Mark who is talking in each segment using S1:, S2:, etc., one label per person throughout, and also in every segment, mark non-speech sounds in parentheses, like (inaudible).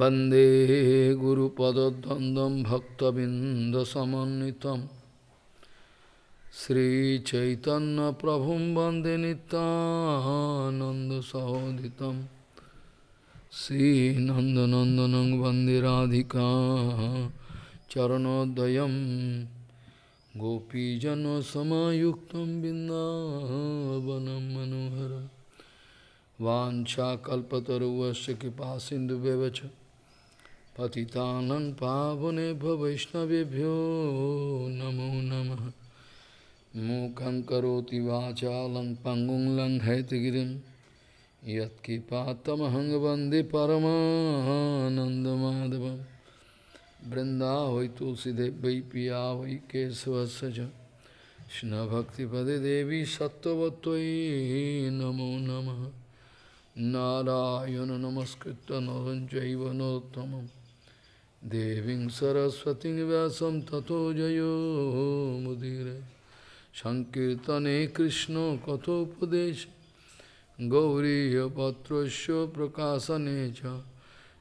S1: वन्दे गुरुपदद्वन्द्वं भक्तबिन्दसमन्वितं श्रीचैतन्यप्रभुं वन्दे नितानन्दसहोदितं श्रीनन्दनन्दनं वन्दे राधिका चरणोदयं गोपीजनसमायुक्तं बिन्दावनं मनोहरं वाञ्छाकल्पतरुवस्य कृपा सिन्धुव्यवच पतितानं पावनेभ्यो वैष्णवेभ्यो नमो नमः मूकं करोति वाचालं पङ्गुं लङ्घयतगिरिं यत्किपातमहं वन्दे परमानन्दमाधवं वृन्दा वै तुलसीदेव वै पिया वै केशवस्य च कृष्णभक्तिपदे देवी सत्त्ववत्त्वयि नमो नमः नारायण नमस्कृत्य नरं चैव नरोत्तमम् Deving Saraswati Vyasam Tato Jayo Mudire Sankirtane Krishna Kathopadesh Gauriya Patrasya Prakasanecha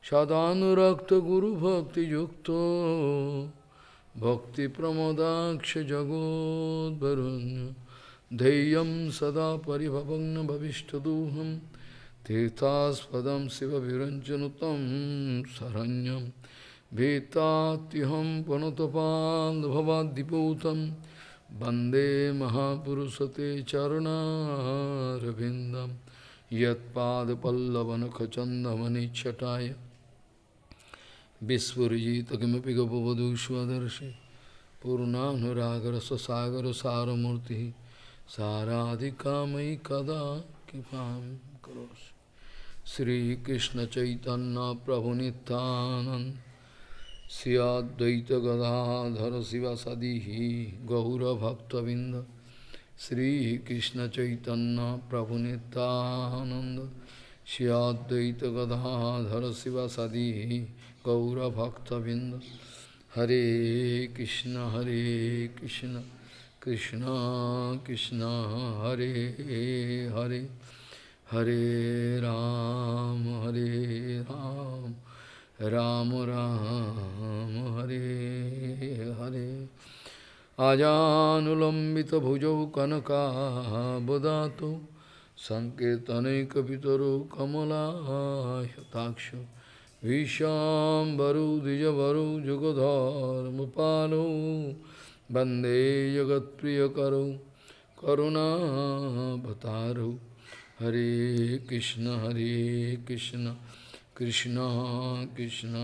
S1: Sadhanurakta Guru Bhakti Yukto Bhakti Pramodaksha Jagod Varunya Deyam Sada Paribhavagna Bhavishtaduham Tirthaspodam Siva Viranjanutam Saranyam Vetatiham panotapandhavadiputam Bande Mahapurusate Charana Ravindam Yatpada Pallavanakachandamani Chataya Visvarajita Kimapi Gopavadushvadarshi Purnanuragara Sasagara Saramurti Saradhikamai Kada Kipam Karosh Sri Krishna Chaitanya Prabhu श्रियाद्वैतगदाधर शिवासादि गौरभक्तबिंद प्रभुनतानंद प्रभुनितानंद श्रियाद्वैतगदाधर सदी गौरभक्तबिंद हरे कृष्ण हरे कृष्ण कृष्ण कृष्ण हरे हरे हरे राम हरे Ram Ram Ram Hare Hare Ajanulambita bhujau kanaka budato Sanketane kapitaru kamala yataksha Visham varu dijavaru jugadhar mupalo Bande yagat priyakaru karuna bataru Hari Krishna Hari Krishna Krishna Krishna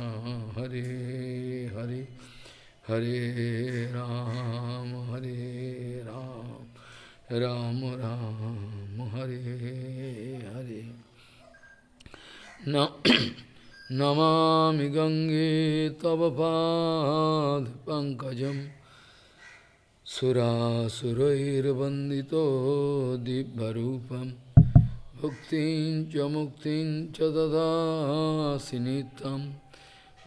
S1: Hare Hare Hare Ram Hare Ram Ram Ram Hare Hare Na Namami Gange Tavapad Pankajam Surasurai Rabandito Dibbarupam Bhaktin Jamuktin Chadada Sinitam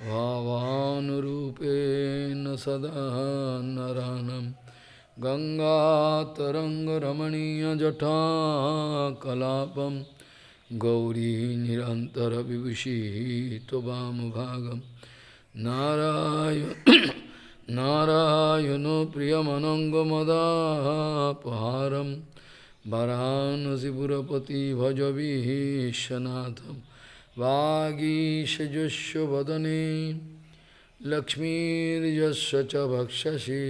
S1: Bhavanurupen Sada Naranam Ganga Taranga Ramaniya Jata Kalapam Gauri Nirantara Vibhushi Tobam Bhagam Narayana Narayano Priyamanangamadapaharam वरानसीपुरपति भजविशनाथं वागीशजस्व वदने लक्ष्मीर्यस्व च भक्षसि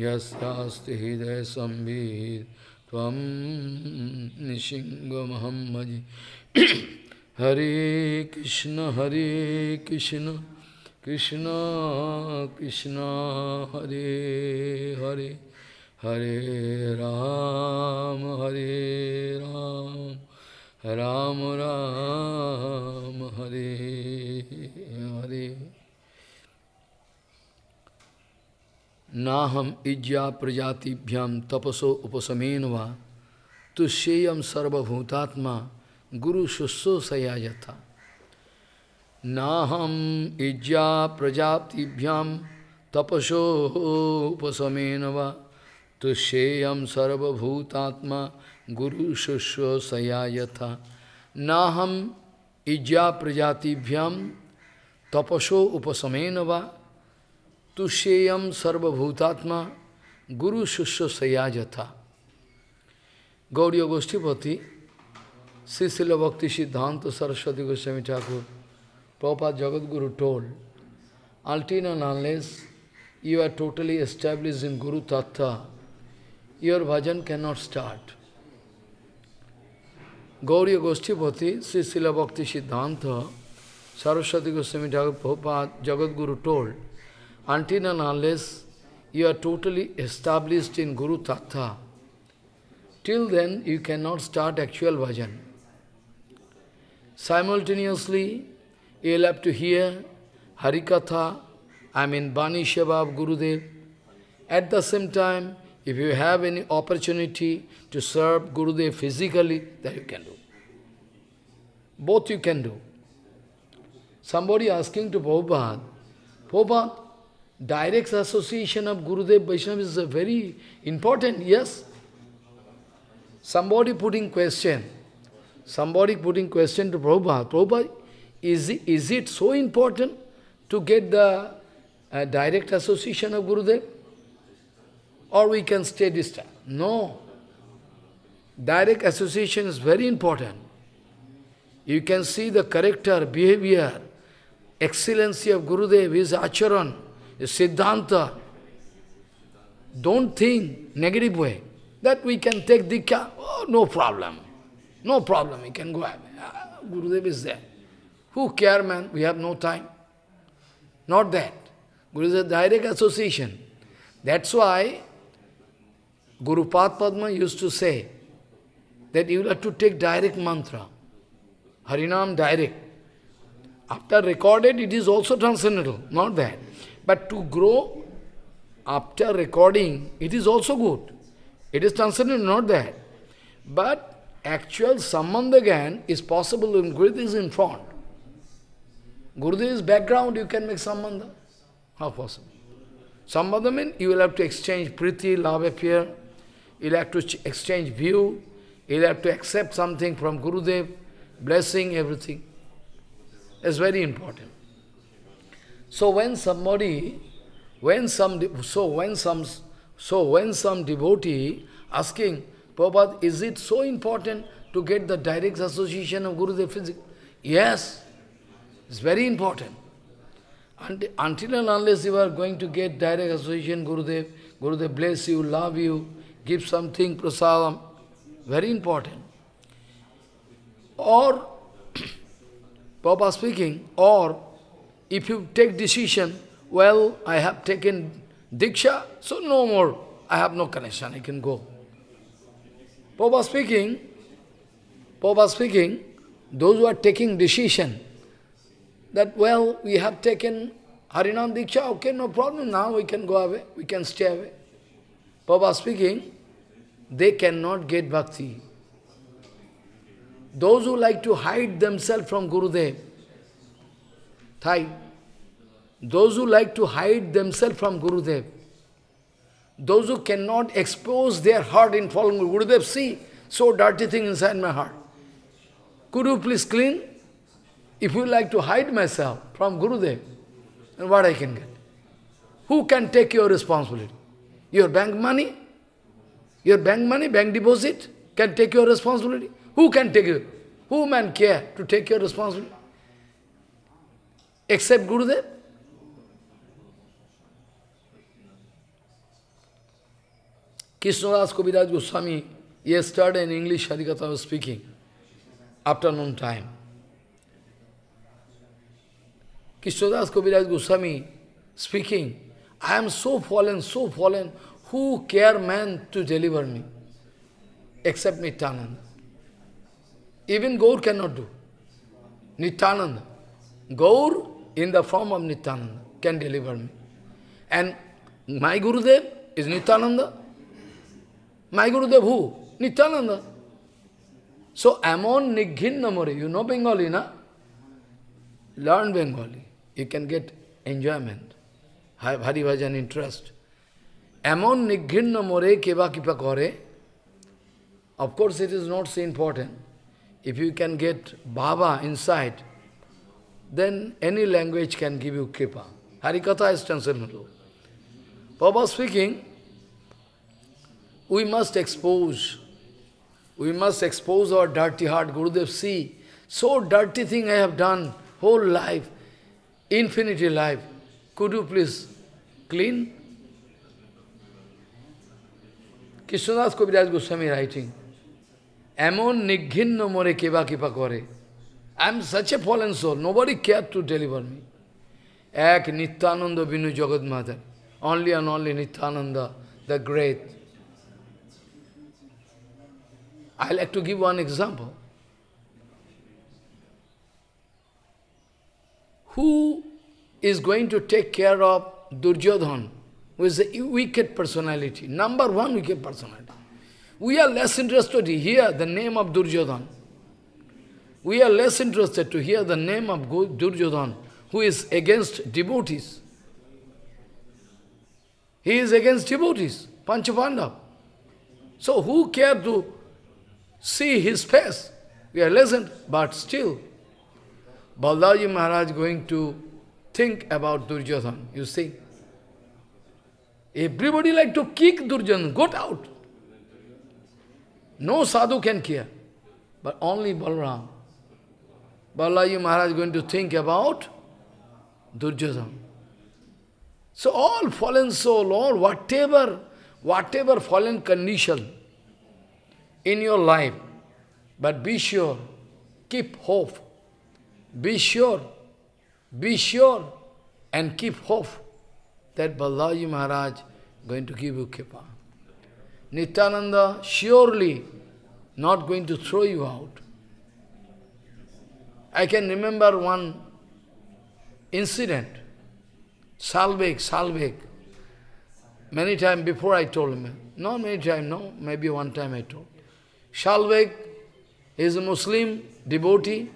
S1: यस्तास्ति हृदयसंवित् त्वं निशिङ्गमहं भजे हरे कृष्ण हरे कृष्ण कृष्ण कृष्ण हरे हरे हरे राम हरे राम राम राम हरे हरे ना हम Itza प्रजातिभ्याम तपसो उपशमेन वा तुष्येयम सर्वभूतात्मा गुरु शुश्रो सया यथा ना हम इज्जा प्रजातिभ्याम तपसो उपशमेन वा तुष्येयम सर्वभूतात्मा गुरु शुष्व सया यथा ना हम इज्जा प्रजातिभ्यम तपसो उपशमेन वा तुष्येयम सर्वभूतात्मा गुरु शिष्य सया यथा गौड़ी गोष्ठीपति शिशिल भक्ति सिद्धांत सरस्वती गोस्वामी ठाकुर Prabhupada जगत गुरु टोल Until and unless you are totally established in Guru your bhajan cannot start. Gauriya Goshtipati, Sri Sila Bhakti Siddhanta, Saraswati Goswami Jagat Jagadguru told, until and unless you are totally established in Guru Tattva, till then you cannot start actual bhajan. Simultaneously, you'll have to hear Harikatha, I mean Bani Shabab Gurudev. At the same time, if you have any opportunity to serve Gurudev physically, that you can do. Both you can do. Somebody asking to Prabhupada, Prabhupada, direct association of Gurudev Vaishnava is very important, yes? Somebody putting question, somebody putting question to Prabhupada, Prabhupada, is, is it so important to get the uh, direct association of Gurudev? or we can stay distant. No. Direct association is very important. You can see the character, behavior, excellency of Gurudev, his acharan, his siddhanta. Don't think negative way. That we can take dikka. oh, no problem. No problem, we can go ahead. Ah, Gurudev is there. Who care, man? We have no time. Not that. Guru is a direct association. That's why Guru Padma used to say that you have to take direct mantra. Harinam direct. After recorded, it is also transcendental, not that. But to grow after recording, it is also good. It is transcendental, not that. But actual Sammandagan is possible when Gurudev is in front. Gurudev's background, you can make Sambandha. How possible? Sambandha means you will have to exchange priti, love, fear, you'll have to exchange view, you'll have to accept something from Gurudev, blessing, everything. It's very important. So when somebody, when some, so when some, so when some devotee asking, Prabhupada, is it so important to get the direct association of Gurudev physically? Yes, it's very important. Until, until and unless you are going to get direct association Gurudev, Gurudev bless you, love you, give something, prasadam, very important. Or, (coughs) Papa speaking, or if you take decision, well, I have taken Diksha, so no more, I have no connection, I can go. Papa speaking, Papa speaking, those who are taking decision, that well, we have taken Harinam Diksha, okay, no problem, now we can go away, we can stay away. Papa speaking, they cannot get bhakti. Those who like to hide themselves from Gurudev, Thai, those who like to hide themselves from Gurudev, those who cannot expose their heart in following Gurudev, see, so dirty thing inside my heart. Could you please clean? If you like to hide myself from Gurudev, then what I can get? Who can take your responsibility? Your bank money? Your bank money, bank deposit, can take your responsibility. Who can take it? Who man care to take your responsibility? Except Gurudev? Krishnadas Kaviraj Goswami, yesterday in English Harikatha was speaking, afternoon time. Krishnadas Kaviraj Goswami speaking, I am so fallen, so fallen, who care man to deliver me? Except Nityananda. Even Gaur cannot do. Nityananda. Gaur in the form of Nityananda can deliver me. And my Gurudev is Nityananda. My Gurudev who? Nityananda. So Amon namore. you know Bengali, na? Learn Bengali. You can get enjoyment. Have Hari Bhajan interest. Among Nighinna More Keva Kipa Kore, of course it is not so important. If you can get Baba inside, then any language can give you Kripa. Harikatha is transcendental. Baba speaking, we must expose, we must expose our dirty heart. Guru Dev see, so dirty thing I have done, whole life, infinity life. Could you please clean? Krishnadas Kaviraj Goswami writing এমন নিঘিন্ন মরে কেবা কেপা করে I am such a fallen soul nobody care to deliver me এক নিত্যানন্দ বিনু জগৎ মাতার only and only Nityananda the great I like to give one example who is going to take care of Duryodhan with a wicked personality, number one wicked personality. We are less interested to hear the name of Durjodhan. We are less interested to hear the name of Durjodhan, who is against devotees. He is against devotees, Panchapanda. So who care to see his face? We are lessened. but still, Baldaji Maharaj going to think about Durjodhan, you see. Everybody like to kick Durjan, get out. No sadhu can care, but only Balaram. Balaji Maharaj is going to think about Durjana. So all fallen soul, all whatever, whatever fallen condition in your life, but be sure, keep hope. Be sure, be sure and keep hope that Balaji Maharaj going to give you Kripa. Nityananda surely not going to throw you out. I can remember one incident. Salvek, Salvek. Many times before I told him. Not many times, no. Maybe one time I told. Salvek is a Muslim devotee.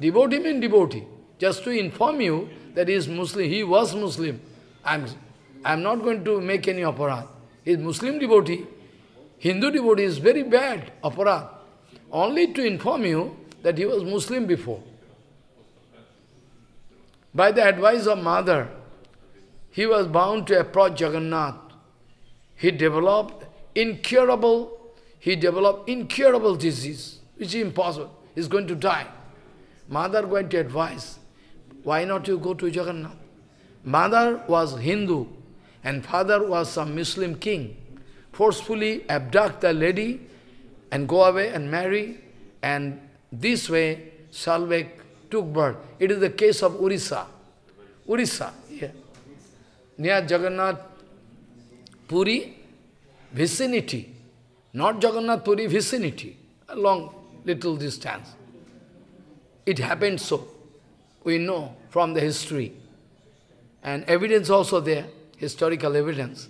S1: Devotee means devotee. Just to inform you that he is Muslim. He was Muslim. I'm, I'm not going to make any aparat. He's Muslim devotee. Hindu devotee is very bad aparat. Only to inform you that he was Muslim before. By the advice of mother, he was bound to approach Jagannath. He developed incurable, he developed incurable disease, which is impossible. He's going to die. Mother going to advise, why not you go to Jagannath? Mother was Hindu and father was some Muslim king. Forcefully abduct the lady and go away and marry. And this way, Salvek took birth. It is the case of Urisa. Urisa, yeah. near Jagannath Puri vicinity. Not Jagannath Puri vicinity. A long little distance. It happened so. We know from the history and evidence also there, historical evidence.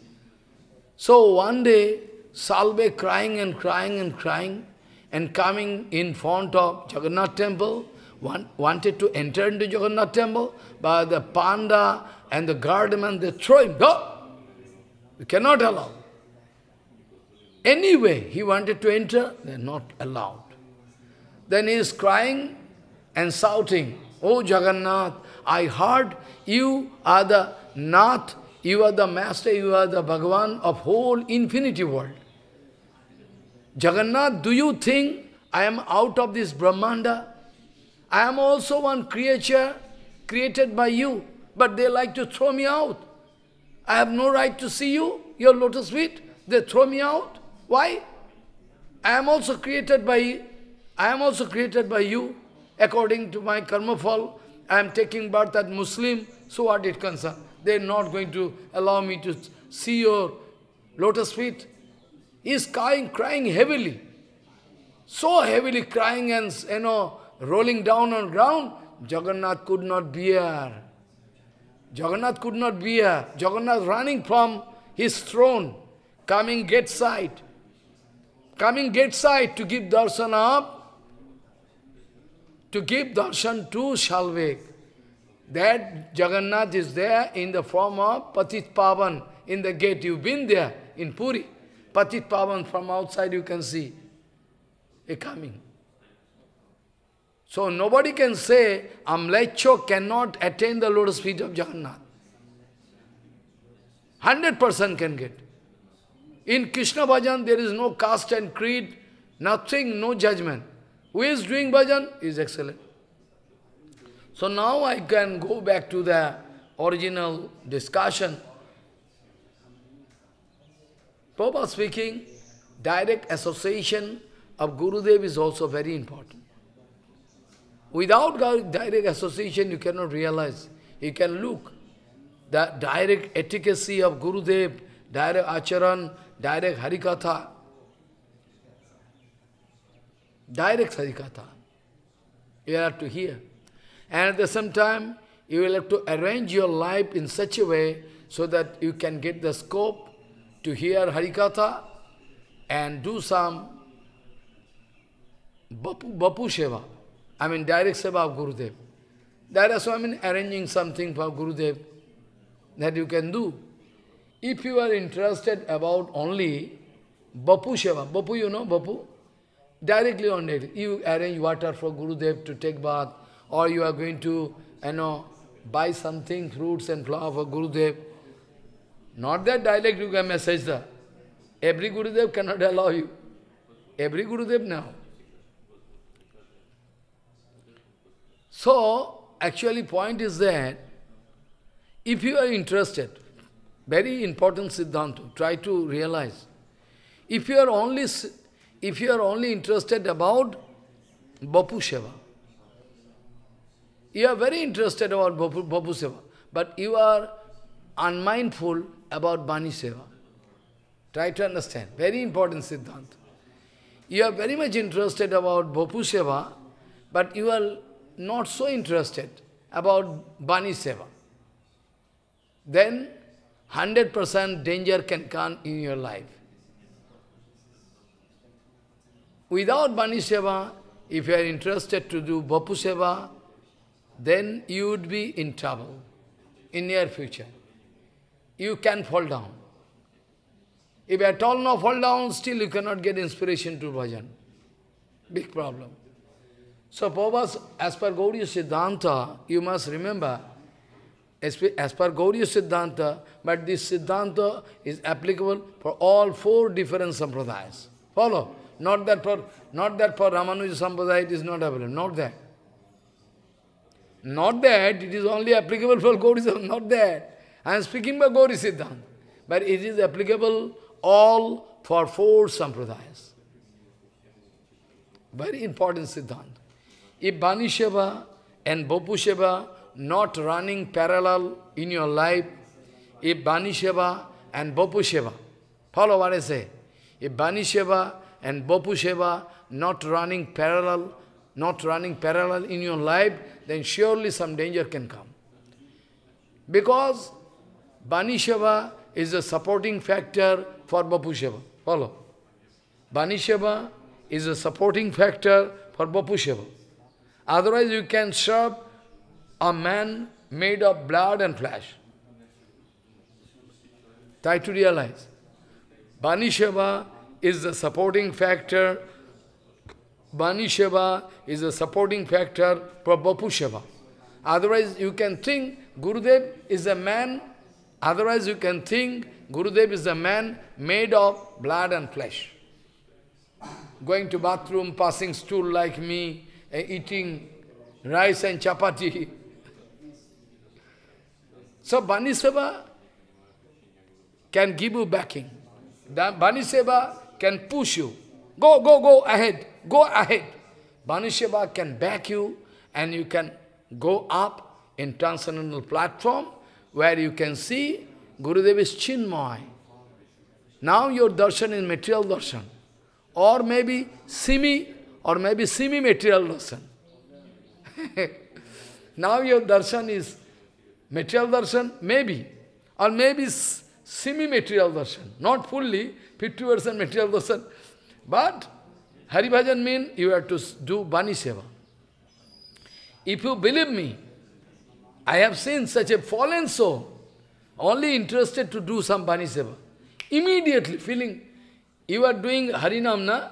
S1: So one day, Salve crying and crying and crying, and coming in front of Jagannath temple, one, wanted to enter into Jagannath temple, but the panda and the guardman, they throw him. go. We cannot allow. Anyway, he wanted to enter, they're not allowed. Then he is crying and shouting, O Jagannath, I heard you are the Nath, you are the Master, you are the Bhagavan of whole infinity world. Jagannath, do you think I am out of this Brahmanda? I am also one creature created by you, but they like to throw me out. I have no right to see you, your lotus feet. They throw me out. Why? I am also created by I am also created by you according to my karma fall, I am taking birth as Muslim, so what it concerns? They are not going to allow me to see your lotus feet. He is crying, crying heavily. So heavily crying and, you know, rolling down on ground, Jagannath could not bear. Jagannath could not bear. Jagannath running from his throne, coming gate side, coming gate side to give darshan up to give darshan to Shalvik. That Jagannath is there in the form of Patit Pavan in the gate. You've been there in Puri. Patit Pavan from outside you can see. He coming. So nobody can say Amlecho cannot attain the lotus feet of Jagannath. Hundred percent can get. In Krishna Bhajan there is no caste and creed, nothing, no judgment. Who is doing bhajan is excellent. So now I can go back to the original discussion. Prabhupada speaking, direct association of Guru Dev is also very important. Without direct association, you cannot realize. You can look. The direct efficacy of Guru Dev, direct acharan, direct harikatha, Direct Harikatha. You have to hear. And at the same time, you will have to arrange your life in such a way so that you can get the scope to hear Harikatha and do some Bapu, Bapu Seva. I mean direct Seva of Gurudev. That is why I mean arranging something for Gurudev that you can do. If you are interested about only Bapu Seva, Bapu you know, Bapu, Directly on it, you arrange water for Gurudev to take bath, or you are going to, you know, buy something, fruits and flower for Gurudev. Not that direct you can message the. Every Gurudev cannot allow you. Every Gurudev now. So, actually point is that, if you are interested, very important Siddhanta, try to realize, if you are only if you are only interested about Bapu Seva, you are very interested about Bapu, Bapu Seva, but you are unmindful about Bani Seva. Try to understand. Very important Siddhanta. You are very much interested about Bapu Seva, but you are not so interested about Bani Seva. Then 100% danger can come in your life. Without Bani Seva, if you are interested to do Bapu Seva, then you would be in trouble in near future. You can fall down. If at all no fall down, still you cannot get inspiration to bhajan. Big problem. So Prabhupada, as per Gauriya Siddhanta, you must remember, as, as per Gauriya Siddhanta, but this Siddhanta is applicable for all four different sampradayas. Follow? Not that for, not that for Ramanuja Sampradaya it is not available, not that. Not that, it is only applicable for Gauri Siddhanta, not that. I am speaking by Gauri Siddhanta. But it is applicable all for four sampradayas. Very important Siddhanta. If Bani Sheva and Bopu Sheva not running parallel in your life, if Bani Sheva and Bopu Sheva, follow what I say, if Bani Sheva and Bapu Seva not running parallel, not running parallel in your life, then surely some danger can come. Because Bani Seva is a supporting factor for Bapu Seva. Follow? Bani Seva is a supporting factor for Bapu Seva. Otherwise you can serve a man made of blood and flesh. Try to realize. Bani Seva is the supporting factor. Bani Seva is a supporting factor for Bapu Seva. Otherwise, you can think Gurudev is a man. Otherwise, you can think Gurudev is a man made of blood and flesh. Going to bathroom, passing stool like me, eh, eating rice and chapati. (laughs) So Bani Seva can give you backing. Bani Seva can push you. Go, go, go ahead, go ahead. Banishyava can back you and you can go up in transcendental platform where you can see Gurudev is Chinmoy. Now your darshan is material darshan. Or maybe semi, or maybe semi-material darshan. (laughs) now your darshan is material darshan, maybe. Or maybe semi-material darshan. Not fully, 50% material person. But Hari Bhajan means you have to do Bani Seva. If you believe me, I have seen such a fallen soul, only interested to do some Bani Seva. Immediately feeling, you are doing Harinam, na?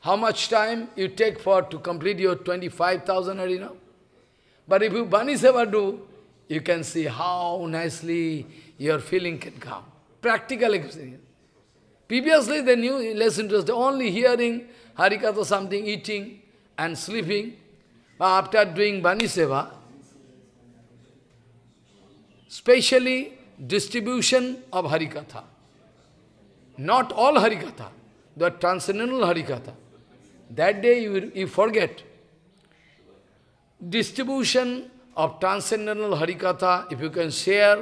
S1: How much time you take for to complete your 25,000 Harinam? But if you Bani Seva do, you can see how nicely your feeling can come. Practical experience. Previously they knew less interested, only hearing Harikatha something, eating and sleeping. But after doing Bani Seva, specially distribution of Harikatha. Not all Harikatha, the transcendental Harikatha. That day you, you forget. Distribution of transcendental Harikatha, if you can share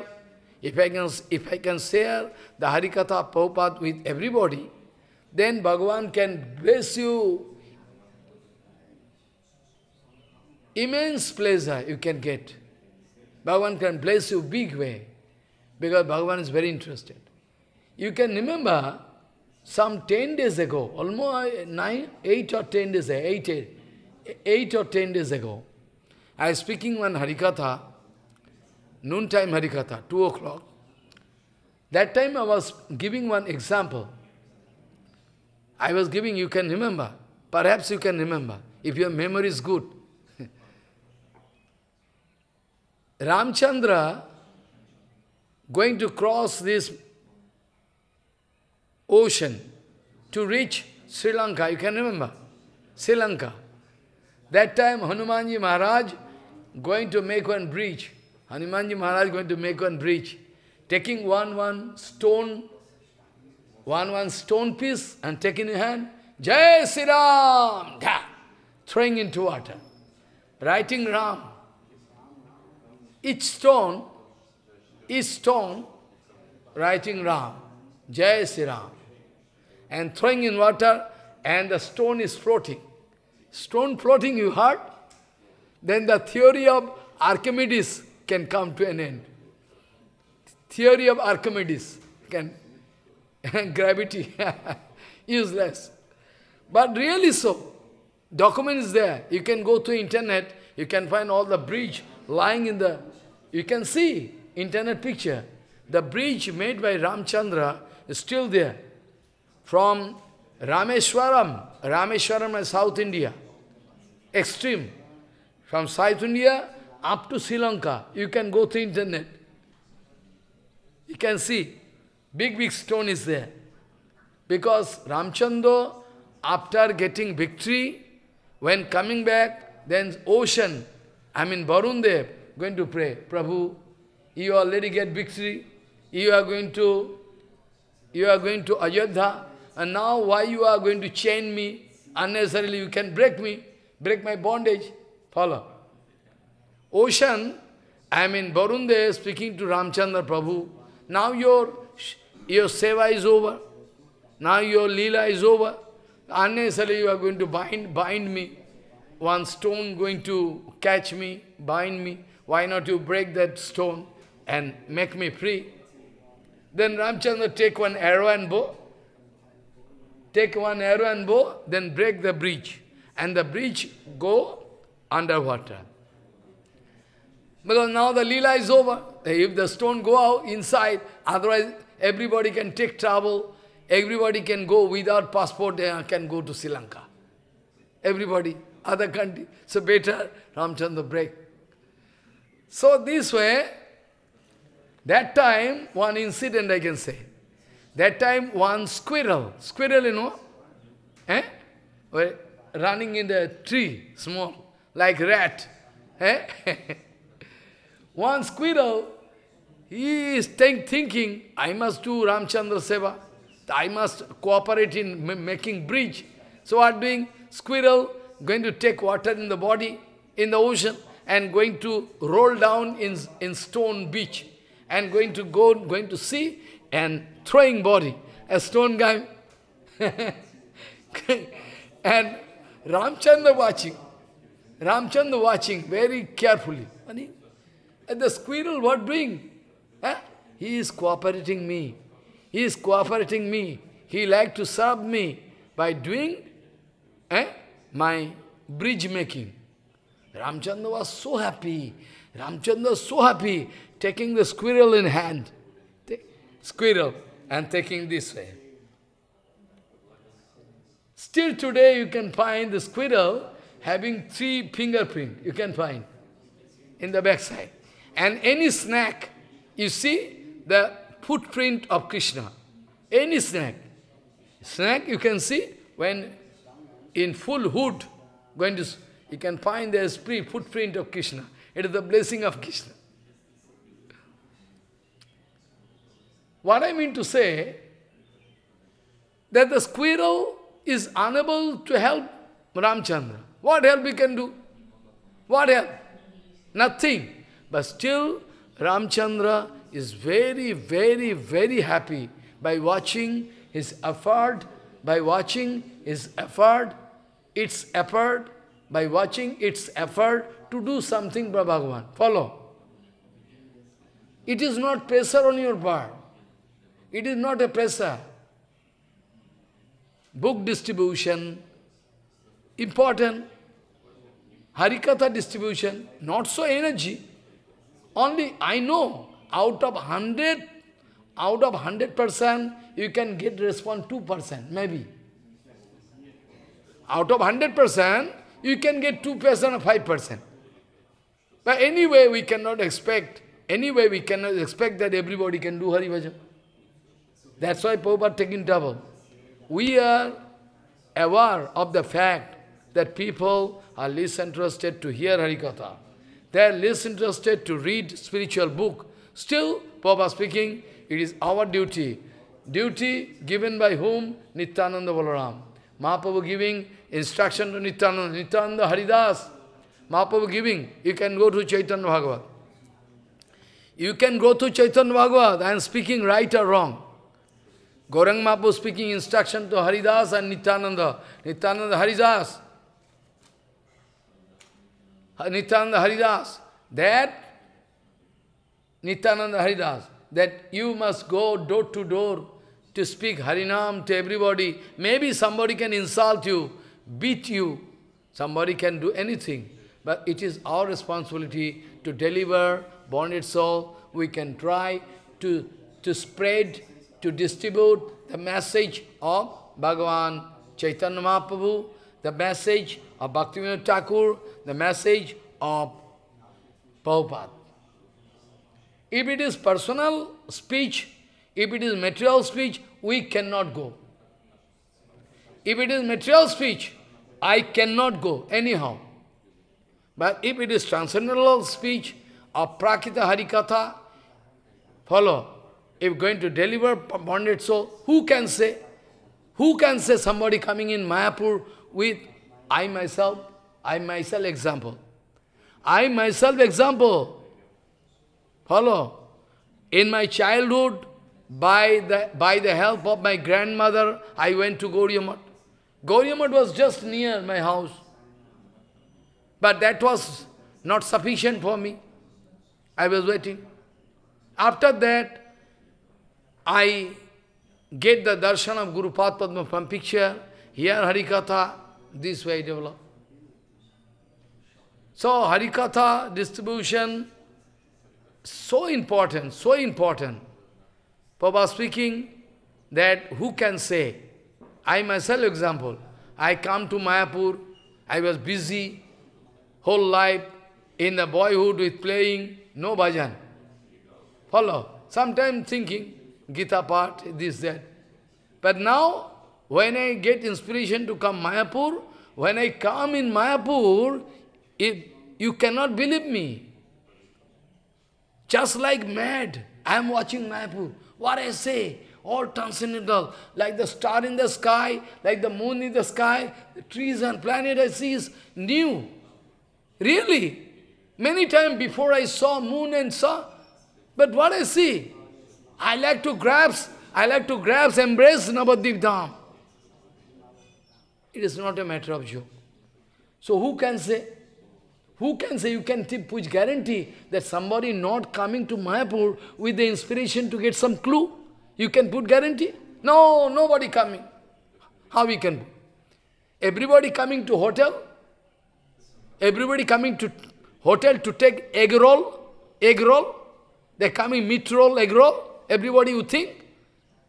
S1: if I can, if I can share the Harikatha Prabhupada with everybody, then Bhagavan can bless you. Immense pleasure you can get. Bhagavan can bless you big way, because Bhagavan is very interested. You can remember, some 10 days ago, almost nine, 8 or 10 days ago, 8, 8 or 10 days ago, I was speaking one Harikatha, noontime Harikatha, 2 o'clock. That time I was giving one example. I was giving, you can remember. Perhaps you can remember, if your memory is good. (laughs) Ramchandra going to cross this ocean to reach Sri Lanka, you can remember, Sri Lanka. That time Hanumanji Maharaj going to make one bridge Hanumanji Maharaj going to make one bridge, taking one one stone, one one stone piece and taking in hand, Jai Sri Ram, da, throwing into water, writing Ram. Each stone, each stone, writing Ram, Jai Sri Ram, and throwing in water, and the stone is floating. Stone floating, you heard? Then the theory of Archimedes can come to an end. Theory of Archimedes can (laughs) gravity useless. (laughs) But really so. Document is there. You can go to internet, you can find all the bridge lying in the you can see internet picture. The bridge made by Ramchandra is still there. From Rameshwaram, Rameshwaram is South India, extreme. From South India up to Sri Lanka, you can go to internet. You can see, big, big stone is there. Because Ramchandra, after getting victory, when coming back, then ocean, I mean Varundev, going to pray, Prabhu, you already get victory, you are going to, you are going to Ayodhya, and now why you are going to chain me? Unnecessarily you can break me, break my bondage. Follow. Ocean, I mean Varunde speaking to Ramchandra Prabhu, now your, your seva is over, now your lila is over, unnecessarily you are going to bind, bind me, one stone going to catch me, bind me, why not you break that stone and make me free? Then Ramchandra take one arrow and bow, take one arrow and bow, then break the bridge. And the bridge go underwater. Because now the lila is over. If the stone go out inside, otherwise everybody can take travel, everybody can go without passport, can go to Sri Lanka. Everybody, other country. So better Ramchandra break. So this way, that time, one incident I can say. That time, one squirrel, squirrel, you know, eh? Running in the tree, small, like rat. Eh? (laughs) One squirrel, he is think, thinking, I must do Ramchandra Seva. I must cooperate in making bridge. So what doing? Squirrel going to take water in the body, in the ocean, and going to roll down in, in stone beach, and going to go, going to sea, and throwing body. A stone guy. (laughs) and Ramchandra watching. Ramchandra watching very carefully. And the squirrel, what doing? Eh? He is cooperating me. He is cooperating me. He like to serve me by doing eh, my bridge making. Ramchandra was so happy. Ramchandra was so happy taking the squirrel in hand. squirrel and taking this way. Still today you can find the squirrel having three fingerprint. You can find in the backside and any snack, you see the footprint of Krishna. Any snack. Snack you can see when in full hood, going to, you can find the spree footprint of Krishna. It is the blessing of Krishna. What I mean to say, that the squirrel is unable to help Ramchandra. What help we can do? What help? Nothing. But still, Ramchandra is very, very, very happy by watching his effort, by watching his effort, its effort, by watching its effort to do something for Bhagavan. Follow. It is not pressure on your part. It is not a pressure. Book distribution, important. Harikatha distribution, not so energy. Only I know out of 100, out of 100%, you can get response 2%, maybe. Out of 100%, you can get 2% or 5%. But anyway, we cannot expect, anyway, we cannot expect that everybody can do Hari Bhajan. That's why Prabhupada taking trouble. We are aware of the fact that people are least interested to hear Harikatha. They are less interested to read spiritual book. Still, Papa speaking, it is our duty. Duty given by whom? Nityananda Balaram. Mahaprabhu giving instruction to Nityananda, Nityananda Haridas. Mahaprabhu giving, you can go to Chaitanya Bhagavat. You can go to Chaitanya Bhagavat, I am speaking right or wrong. Gorang Mahaprabhu speaking instruction to Haridas and Nityananda. Nityananda Haridas. Nityananda Haridas, that Nityananda Haridas, that you must go door to door to speak Harinam to everybody. Maybe somebody can insult you, beat you, somebody can do anything. But it is our responsibility to deliver bonded soul. We can try to, to spread, to distribute the message of Bhagavan Chaitanya Mahaprabhu, the message of Bhaktivinoda Thakur, the message of Prabhupada. If it is personal speech, if it is material speech, we cannot go. If it is material speech, I cannot go anyhow. But if it is transcendental speech of Prakita Harikatha, follow, if going to deliver bonded soul, who can say? Who can say somebody coming in Mayapur with I myself? I myself example. I myself example. Follow. In my childhood, by the, by the help of my grandmother, I went to Goryamat. Goryamat was just near my house. But that was not sufficient for me. I was waiting. After that, I get the darshan of Guru Padma from picture. Here Harikatha, this way develop. So Harikatha distribution, so important, so important. Prabhupada speaking that who can say, I myself example, I come to Mayapur, I was busy whole life, in the boyhood with playing, no bhajan. Follow. Sometimes thinking, Gita part, this, that. But now, when I get inspiration to come Mayapur, when I come in Mayapur, if you cannot believe me, just like mad, I am watching Mayapur. What I say, all transcendental, like the star in the sky, like the moon in the sky, the trees and planet I see is new. Really? Many times before I saw moon and saw, but what I see, I like to grasp, I like to grasp, embrace Navadvip Dham. It is not a matter of joke. So who can say? Who can say, you can tip which guarantee that somebody not coming to Mayapur with the inspiration to get some clue? You can put guarantee? No, nobody coming. How we can? Everybody coming to hotel? Everybody coming to hotel to take egg roll? Egg roll? They're coming meat roll, egg roll? Everybody you think?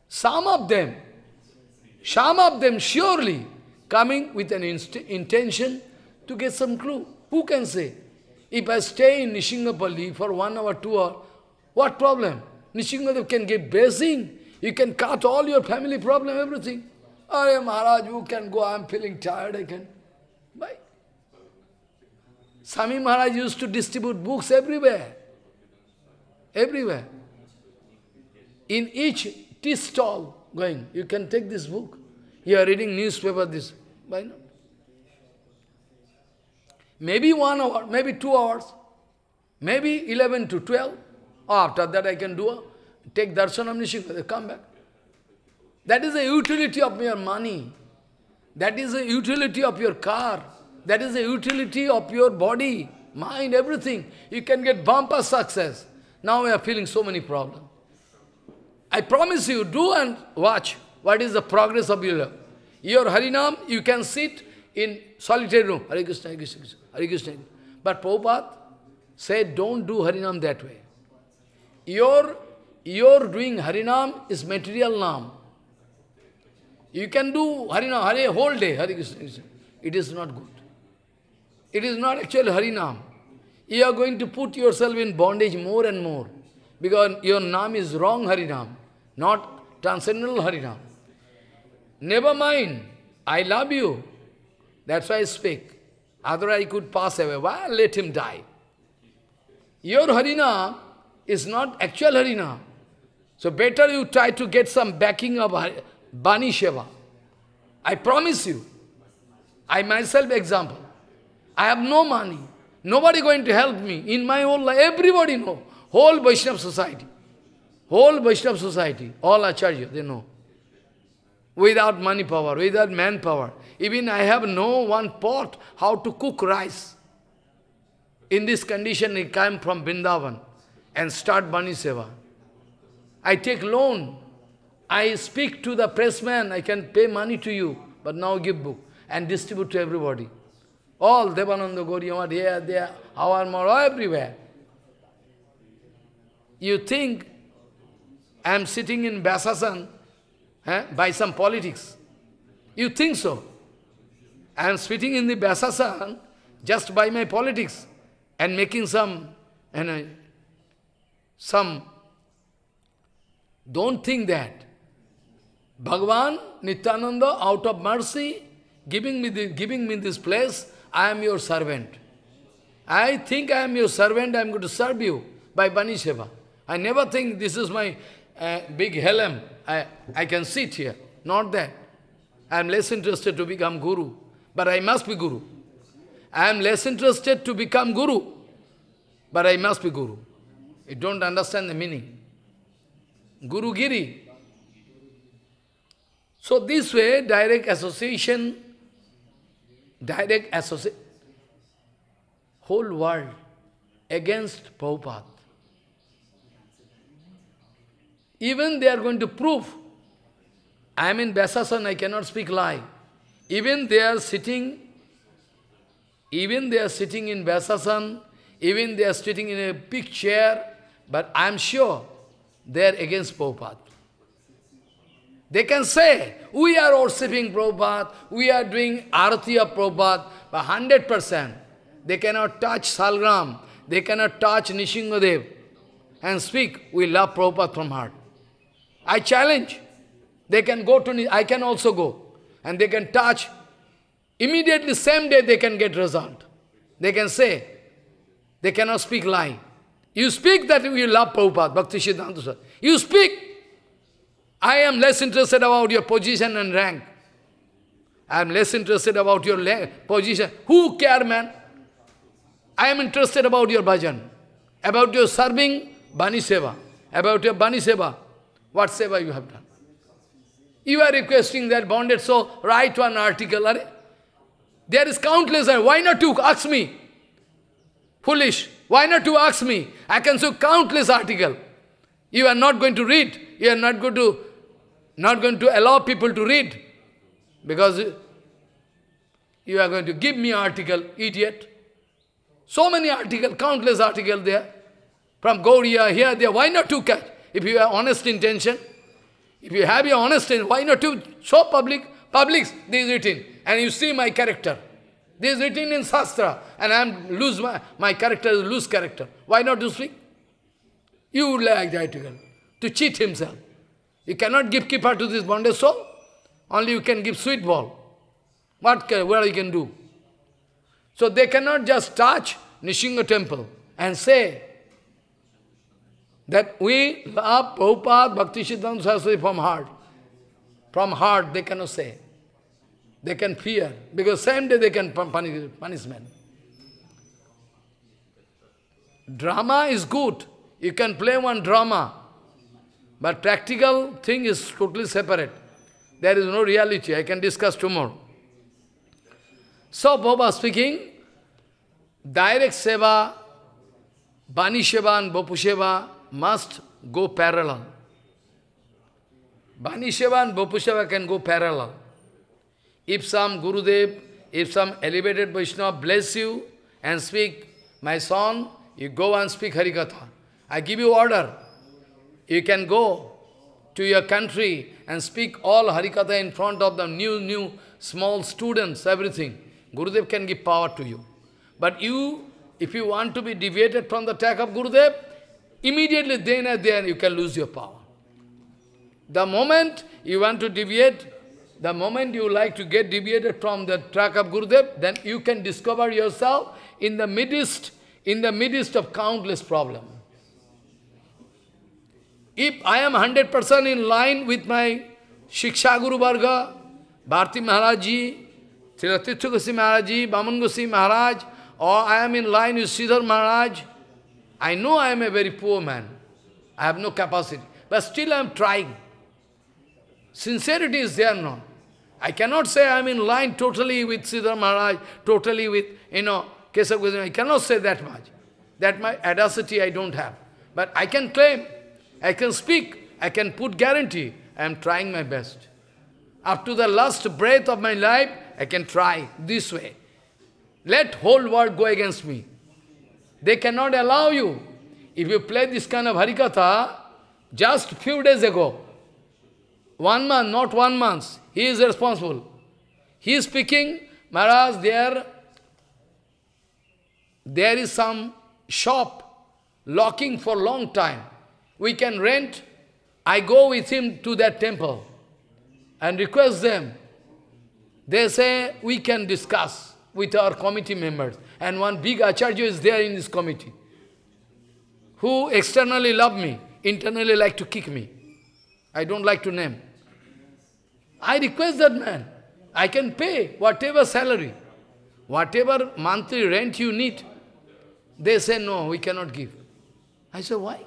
S1: Some of them, some of them surely coming with an intention to get some clue. Who can say? If I stay in Nishingapalli for one hour, two hour, what problem? Nishingadev can give blessing. You can cut all your family problem, everything. am Maharaj, you can go, I am feeling tired again. Bye. Sami Maharaj used to distribute books everywhere. Everywhere. In each tea stall going, you can take this book. You are reading newspaper, this. Why not? Maybe one hour, maybe two hours, maybe 11 to 12. after that I can do a, take darshan of come back. That is the utility of your money. That is the utility of your car. That is the utility of your body, mind, everything. You can get bumper success. Now we are feeling so many problems. I promise you, do and watch what is the progress of your life. Your Harinam, you can sit in solitary room. Hare Krishna, Hare Krishna, Krishna. Hare Krishna. But Prabhupada said, don't do Harinam that way. Your, your doing Harinam is material nam. You can do Harinam, Hare whole day, Hare Krishna. It is not good. It is not actually Harinam. You are going to put yourself in bondage more and more. Because your Nam is wrong Harinam, not transcendental Harinam. Never mind, I love you. That's why I speak. Otherwise, he could pass away. Why? Let him die. Your Harina is not actual Harina. So better you try to get some backing of Bani Sheva. I promise you. I myself example. I have no money. Nobody going to help me. In my whole life, everybody know. Whole Vaishnava society. Whole Vaishnava society. All Acharya, they know. Without money power, without manpower. Even I have no one pot how to cook rice. In this condition, I come from Vrindavan and start Bani Seva. I take loan. I speak to the pressman, I can pay money to you, but now give book and distribute to everybody. All Devananda Gauriamad, here, there, our more everywhere. You think I am sitting in Basasan eh, by some politics. You think so? I am sitting in the Vyasasana just by my politics and making some, you know, some. Don't think that. Bhagavan, Nityananda, out of mercy, giving me, the, giving me this place, I am your servant. I think I am your servant, I am going to serve you by Bani Seva. I never think this is my uh, big helm. I, I can sit here. Not that. I am less interested to become guru but I must be Guru. I am less interested to become Guru, but I must be Guru. You don't understand the meaning. Guru Giri. So this way, direct association, direct association, whole world against Prabhupada. Even they are going to prove, I am in Basasan, I cannot speak lie. Even they are sitting, even they are sitting in Vyasasan, even they are sitting in a big chair, but I am sure they are against Prabhupada. They can say, we are worshipping Prabhupada, we are doing arati of Prabhupada, but 100%. They cannot touch Salgram, they cannot touch Nishingadev and speak, we love Prabhupada from heart. I challenge. They can go to, I can also go and they can touch, immediately same day they can get result. They can say, they cannot speak lying. You speak that you love Prabhupada, Bhakti Siddhanta. You speak, I am less interested about your position and rank. I am less interested about your position. Who care, man? I am interested about your bhajan, about your serving Bani Seva, about your Bani Seva, what Seva you have done. You are requesting that bonded soul, write one article. Are there is countless, uh, why not you ask me? Foolish, why not you ask me? I can show countless article. You are not going to read. You are not going to, not going to allow people to read. Because you are going to give me article, idiot. So many article, countless article there. From Gauria, here, there. Why not you catch? If you have honest intention, if you have your honesty, why not to show public, publics, this is written, and you see my character. This is written in Shastra, and I am lose my, my character is loose character. Why not to speak? You would like that to cheat himself. You cannot give kippa to this bondage soul. Only you can give sweet ball. What, what you can do? So they cannot just touch Nishinga temple and say, that we love Prabhupada, Bhakti Siddhanta Saraswati from heart. From heart they cannot say. They can fear, because same day they can punish, punishment. Drama is good. You can play one drama. But practical thing is totally separate. There is no reality. I can discuss tomorrow. So, Baba speaking, direct seva, Bani seva and Bapu seva, must go parallel. Bani Seva and Bhapu can go parallel. If some Gurudev, if some elevated Vaishnava bless you and speak, my son, you go and speak Harikatha. I give you order. You can go to your country and speak all Harikatha in front of the new, new, small students, everything. Gurudev can give power to you. But you, if you want to be deviated from the track of Gurudev, Immediately then and there you can lose your power. The moment you want to deviate, the moment you like to get deviated from the track of Gurudev, then you can discover yourself in the midst, in the midst of countless problems. If I am 100% in line with my Shiksha Guru Varga, Bharti Maharaj Ji, Tiratithu Goswami Maharaj Baman Goswami Maharaj, or I am in line with Sridhar Maharaj, I know I am a very poor man. I have no capacity. But still I am trying. Sincerity is there now. I cannot say I am in line totally with Siddhar Maharaj, totally with, you know, Kesab Goswami. I cannot say that much. That my audacity I don't have. But I can claim, I can speak, I can put guarantee. I am trying my best. Up to the last breath of my life, I can try this way. Let whole world go against me. They cannot allow you. If you play this kind of Harikatha, just few days ago, one month, not one month, he is responsible. He is speaking, Maharaj, there, there is some shop locking for long time. We can rent. I go with him to that temple and request them. They say, we can discuss with our committee members and one big acharya is there in this committee, who externally love me, internally like to kick me. I don't like to name. I request that man. I can pay whatever salary, whatever monthly rent you need. They say, no, we cannot give. I say, why?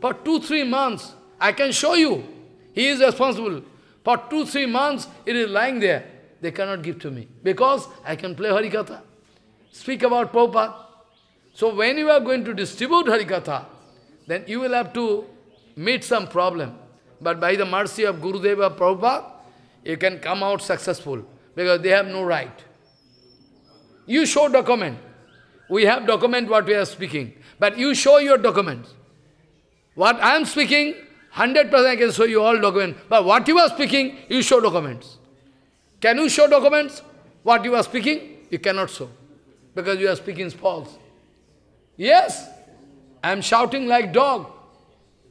S1: For two, three months, I can show you. He is responsible. For two, three months, it is lying there. They cannot give to me. Because I can play Harikatha. Speak about Prabhupada. So when you are going to distribute Harikatha, then you will have to meet some problem. But by the mercy of Guru Deva Prabhupada, you can come out successful, because they have no right. You show document. We have document what we are speaking. But you show your documents. What I am speaking, 100% I can show you all documents. But what you are speaking, you show documents. Can you show documents? What you are speaking, you cannot show because you are speaking false. Yes, I am shouting like dog,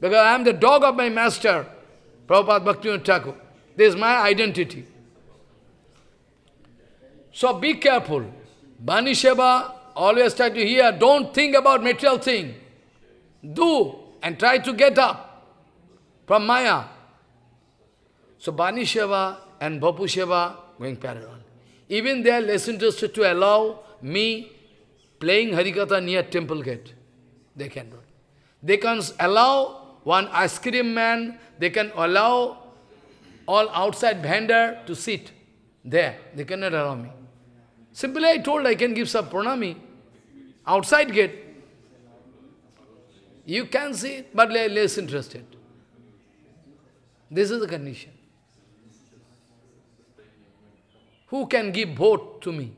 S1: because I am the dog of my master, Prabhupada Bhakti Thakur. This is my identity. So be careful. Bani Sheba, always try to hear, don't think about material thing. Do and try to get up from Maya. So Bani Sheva and Bhapu Sheva going parallel. Even they are less interested to allow me playing Harikatha near temple gate. They can They can allow one ice cream man, they can allow all outside vendor to sit there. They cannot allow me. Simply I told I can give some pranami outside gate. You can see it, but less interested. This is the condition. Who can give vote to me?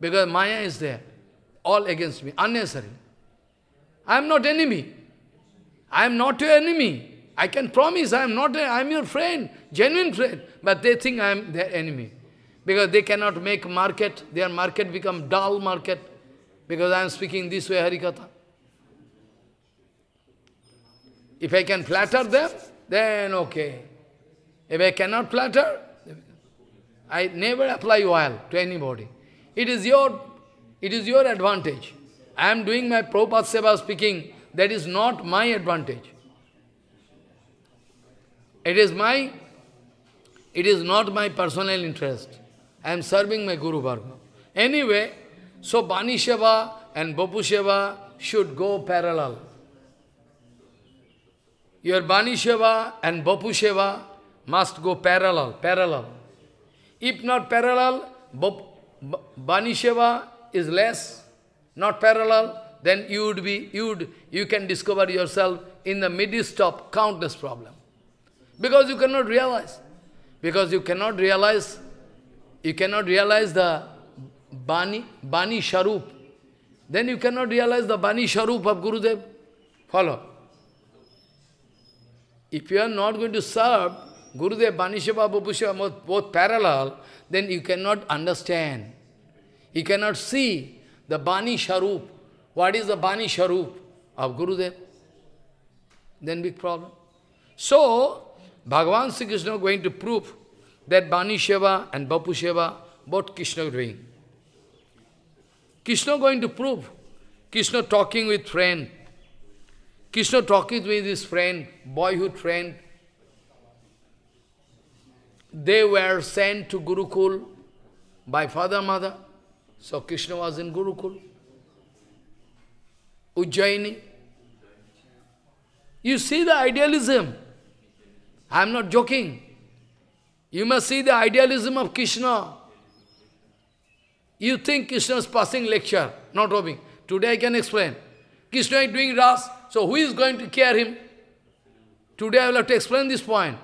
S1: because Maya is there, all against me, unnecessary. I am not enemy. I am not your enemy. I can promise I am not, a, I am your friend, genuine friend. But they think I am their enemy. Because they cannot make market, their market become dull market. Because I am speaking this way Harikatha. If I can flatter them, then okay. If I cannot flatter, I never apply oil to anybody. It is your, it is your advantage. I am doing my Prabhupada Seva speaking, that is not my advantage. It is my, it is not my personal interest. I am serving my Guru Bhargava. Anyway, so Bani Seva and Bapu Seva should go parallel. Your Bani Seva and Bapu Seva must go parallel, parallel. If not parallel, Bop Bani Seva is less, not parallel, then you would be, you would, you can discover yourself in the midst of countless problem. Because you cannot realize. Because you cannot realize, you cannot realize the Bani, Bani Sharup. Then you cannot realize the Bani Sharup of Gurudev. Follow. If you are not going to serve Gurudev, Banisheva, Bhupusha both, both parallel, then you cannot understand. You cannot see the Bani Sharup. What is the Bani Sharup of Gurudev? Then big problem. So, Bhagavan Sri Krishna going to prove that Bani Sheva and Bapu Sheva, both Krishna doing. Krishna going to prove. Krishna talking with friend. Krishna talking with his friend, boyhood friend, they were sent to Gurukul by father mother. So Krishna was in Gurukul. Ujjaini. You see the idealism. I am not joking. You must see the idealism of Krishna. You think Krishna is passing lecture, not robbing. Today I can explain. Krishna is doing ras, so who is going to care him? Today I will have to explain this point.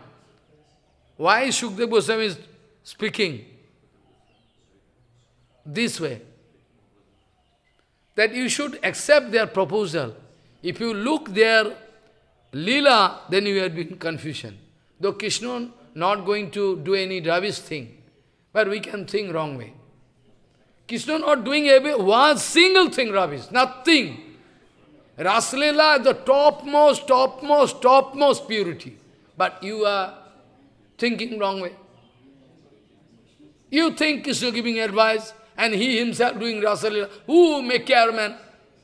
S1: Why Shukdev Goswami is speaking this way? That you should accept their proposal. If you look their lila, then you will be in confusion. Though Krishna not going to do any rubbish thing, but we can think wrong way. Krishna not doing every, one single thing rubbish, nothing. Raslila is the topmost, topmost, topmost purity. But you are thinking wrong way. You think Krishna giving advice and he himself doing Rasalila. Who make care man?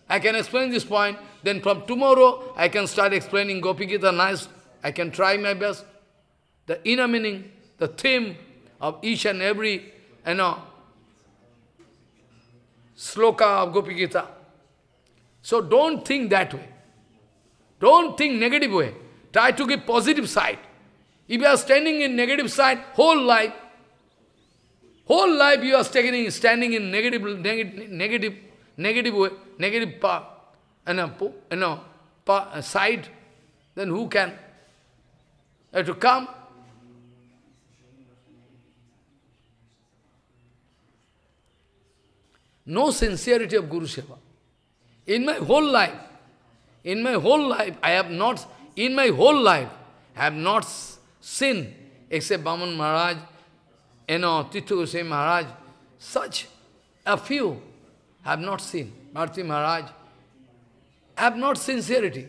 S1: I can explain this point. Then from tomorrow, I can start explaining Gopi Gita nice. I can try my best. The inner meaning, the theme of each and every, you know, sloka of Gopi Gita. So don't think that way. Don't think negative way. Try to give positive side. If you are standing in negative side, whole life, whole life you are standing, standing in negative, negative, negative, negative way, negative pa, and a, and a, pa, side, then who can? Have to come. No sincerity of Guru Seva. In my whole life, in my whole life, I have not, in my whole life, I have not sin, except Baman Maharaj, you know, Titu Goswami Maharaj, such a few have not seen. Bharti Maharaj have not sincerity.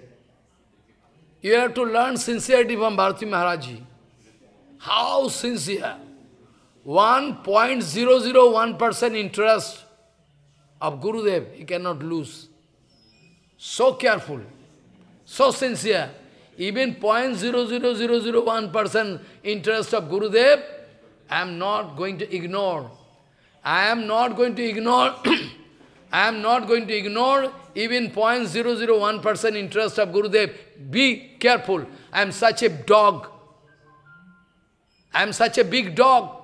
S1: You have to learn sincerity from Bharti Maharaji. How sincere? 1.001% interest of Gurudev, he cannot lose. So careful, so sincere even 0.00001% interest of Gurudev, I am not going to ignore. I am not going to ignore, (coughs) I am not going to ignore even 0.001% interest of Gurudev. Be careful. I am such a dog. I am such a big dog.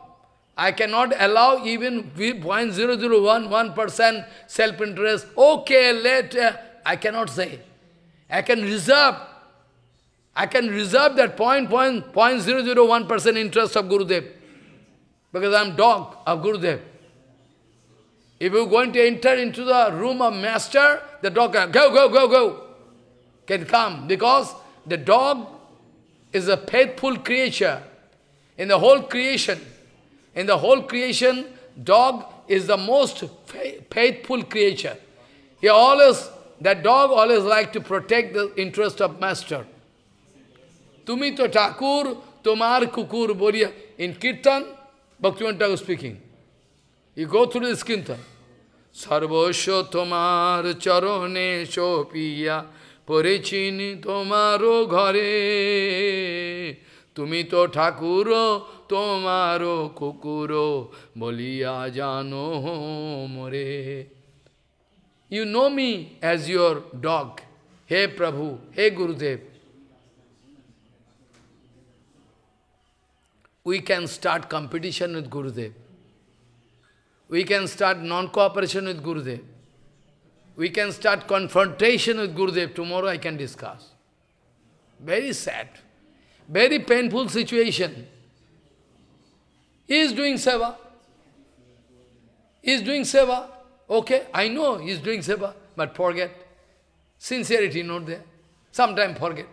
S1: I cannot allow even 0.0011% self-interest. Okay, let, I cannot say. I can reserve I can reserve that point, point, point zero zero one percent interest of Gurudev. Because I am dog of Gurudev. If you're going to enter into the room of master, the dog can go, go, go, go. Can come. Because the dog is a faithful creature. In the whole creation, in the whole creation, dog is the most faithful creature. He always, that dog always like to protect the interest of master. তুমি তো ঠাকুর তোমার কুকুর বলিয়া in kirtan বক্তা a speaking you go to this kirtan সর্বশতোমার চরণে শোপিয়া পরিচয় তোমারো ঘরে তুমি তো ঠাকুর তোমারো কুকুর বলিয়া জানো মোরে you know me as your dog হে প্রভু হে গুরুদেব we can start competition with Gurudev. We can start non-cooperation with Gurudev. We can start confrontation with Gurudev. Tomorrow I can discuss. Very sad. Very painful situation. He is doing seva. He is doing seva. Okay, I know he is doing seva, but forget. Sincerity not there. Sometimes forget.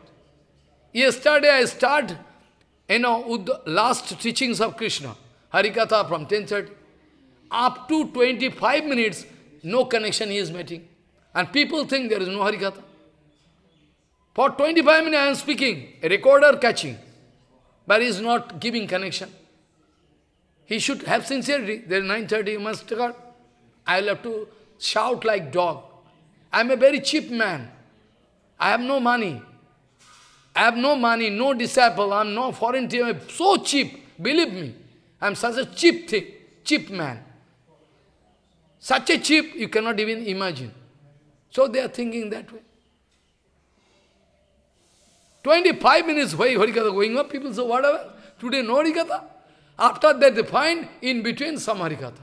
S1: Yesterday I start you know, with the last teachings of Krishna, Harikatha from 10.30, up to 25 minutes, no connection he is making. And people think there is no Harikatha. For 25 minutes I am speaking, a recorder catching, but he is not giving connection. He should have sincerity. There is 9.30, you must God. I will have to shout like dog. I am a very cheap man. I have no money. I have no money, no disciple, I'm no foreign team, I'm so cheap, believe me. I'm such a cheap thing, cheap man. Such a cheap, you cannot even imagine. So they are thinking that way. 25 minutes way Harikatha going up, people say, whatever, today no Harikatha. After that they find in between some Harikatha.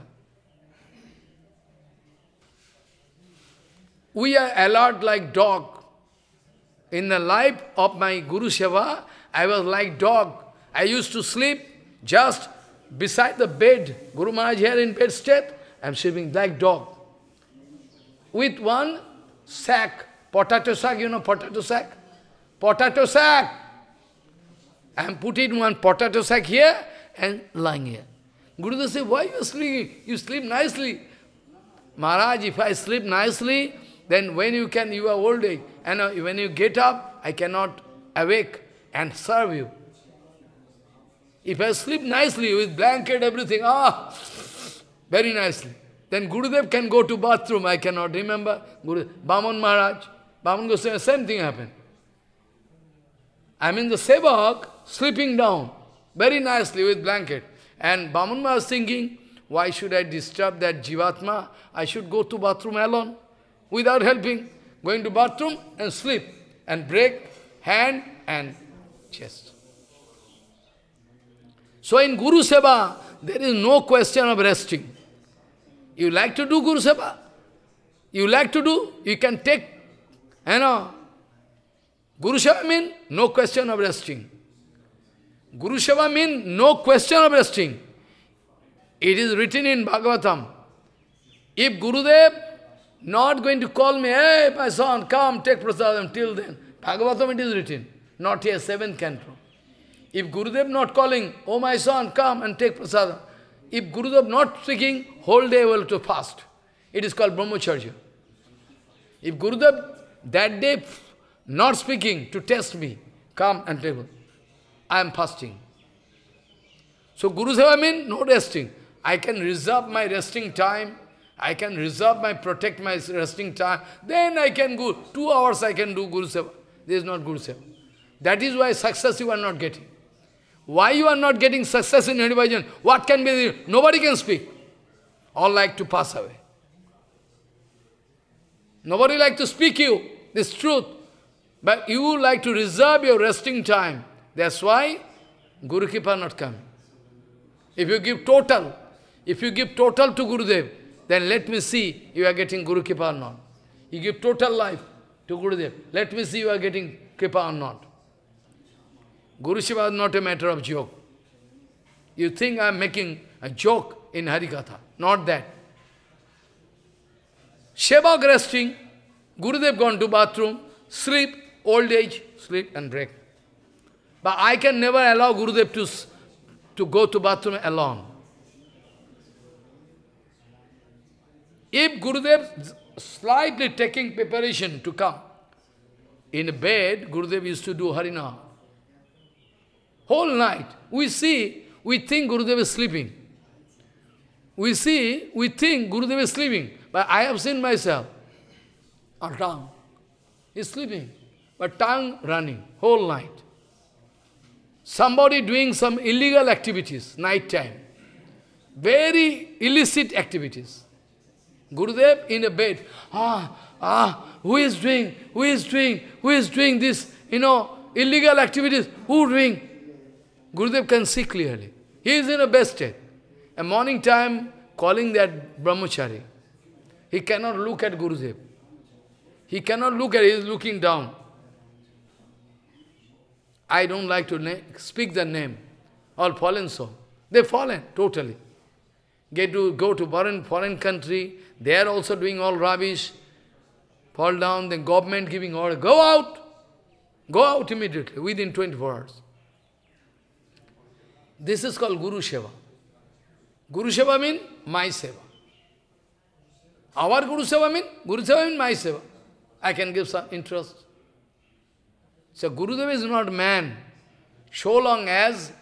S1: We are alert like dog in the life of my Guru Seva, I was like dog. I used to sleep just beside the bed. Guru Maharaj here in bed state, I am sleeping like dog. With one sack, potato sack, you know potato sack? Potato sack! I am putting one potato sack here and lying here. Gurudev said, why you sleeping? You sleep nicely. Maharaj, if I sleep nicely, then when you can, you are old age, and uh, when you get up, I cannot awake and serve you. If I sleep nicely with blanket, everything, ah, very nicely. Then Gurudev can go to bathroom, I cannot remember. Guru Baman Maharaj, Baman Goswami, same thing happened. I mean the Sevak sleeping down, very nicely with blanket. And Baman Maharaj thinking, why should I disturb that Jivatma? I should go to bathroom alone without helping. Going to bathroom and sleep and break hand and chest. So in Guru Seva, there is no question of resting. You like to do Guru Seva? You like to do? You can take, you know. Guru Seva means no question of resting. Guru Seva means no question of resting. It is written in Bhagavatam. If Gurudev not going to call me, hey, my son, come, take prasadam, till then. Bhagavatam, it is written. Not here, seventh canto. If Gurudev not calling, oh my son, come and take prasadam. If Gurudev not speaking, whole day will to fast. It is called brahmacharya. If Gurudev that day not speaking to test me, come and take I am fasting. So Guru Seva means no resting. I can reserve my resting time I can reserve my, protect my resting time, then I can go, two hours I can do Guru Seva. This is not Guru Seva. That is why success you are not getting. Why you are not getting success in vision? What can be the, Nobody can speak. All like to pass away. Nobody like to speak you, this truth. But you like to reserve your resting time. That's why Guru Kripa not coming. If you give total, if you give total to Gurudev, then let me see you are getting Guru Kripa or not. You give total life to Gurudev. Let me see you are getting Kipa or not. Guru Shiva is not a matter of joke. You think I am making a joke in Harikatha. Not that. Shevak resting, Gurudev gone to bathroom, sleep, old age, sleep and break. But I can never allow Gurudev to, to go to bathroom alone. If Gurudev slightly taking preparation to come, in bed, Gurudev used to do Harina. Whole night, we see, we think Gurudev is sleeping. We see, we think Gurudev is sleeping, but I have seen myself. Our tongue is sleeping, but tongue running whole night. Somebody doing some illegal activities, night time. Very illicit activities. Gurudev in a bed. Ah, ah, who is doing, who is doing, who is doing this, you know, illegal activities, who doing? Gurudev can see clearly. He is in a best state. A morning time, calling that brahmachari. He cannot look at Gurudev. He cannot look at, he is looking down. I don't like to speak the name. All fallen so. They fallen, totally. Get to go to foreign, foreign country, they are also doing all rubbish. Fall down, then government giving order. Go out! Go out immediately, within 24 hours. This is called Guru Seva. Guru Seva means my Seva. Our Guru Seva means? Guru Seva means my Seva. I can give some interest. So Gurudeva is not man. So long as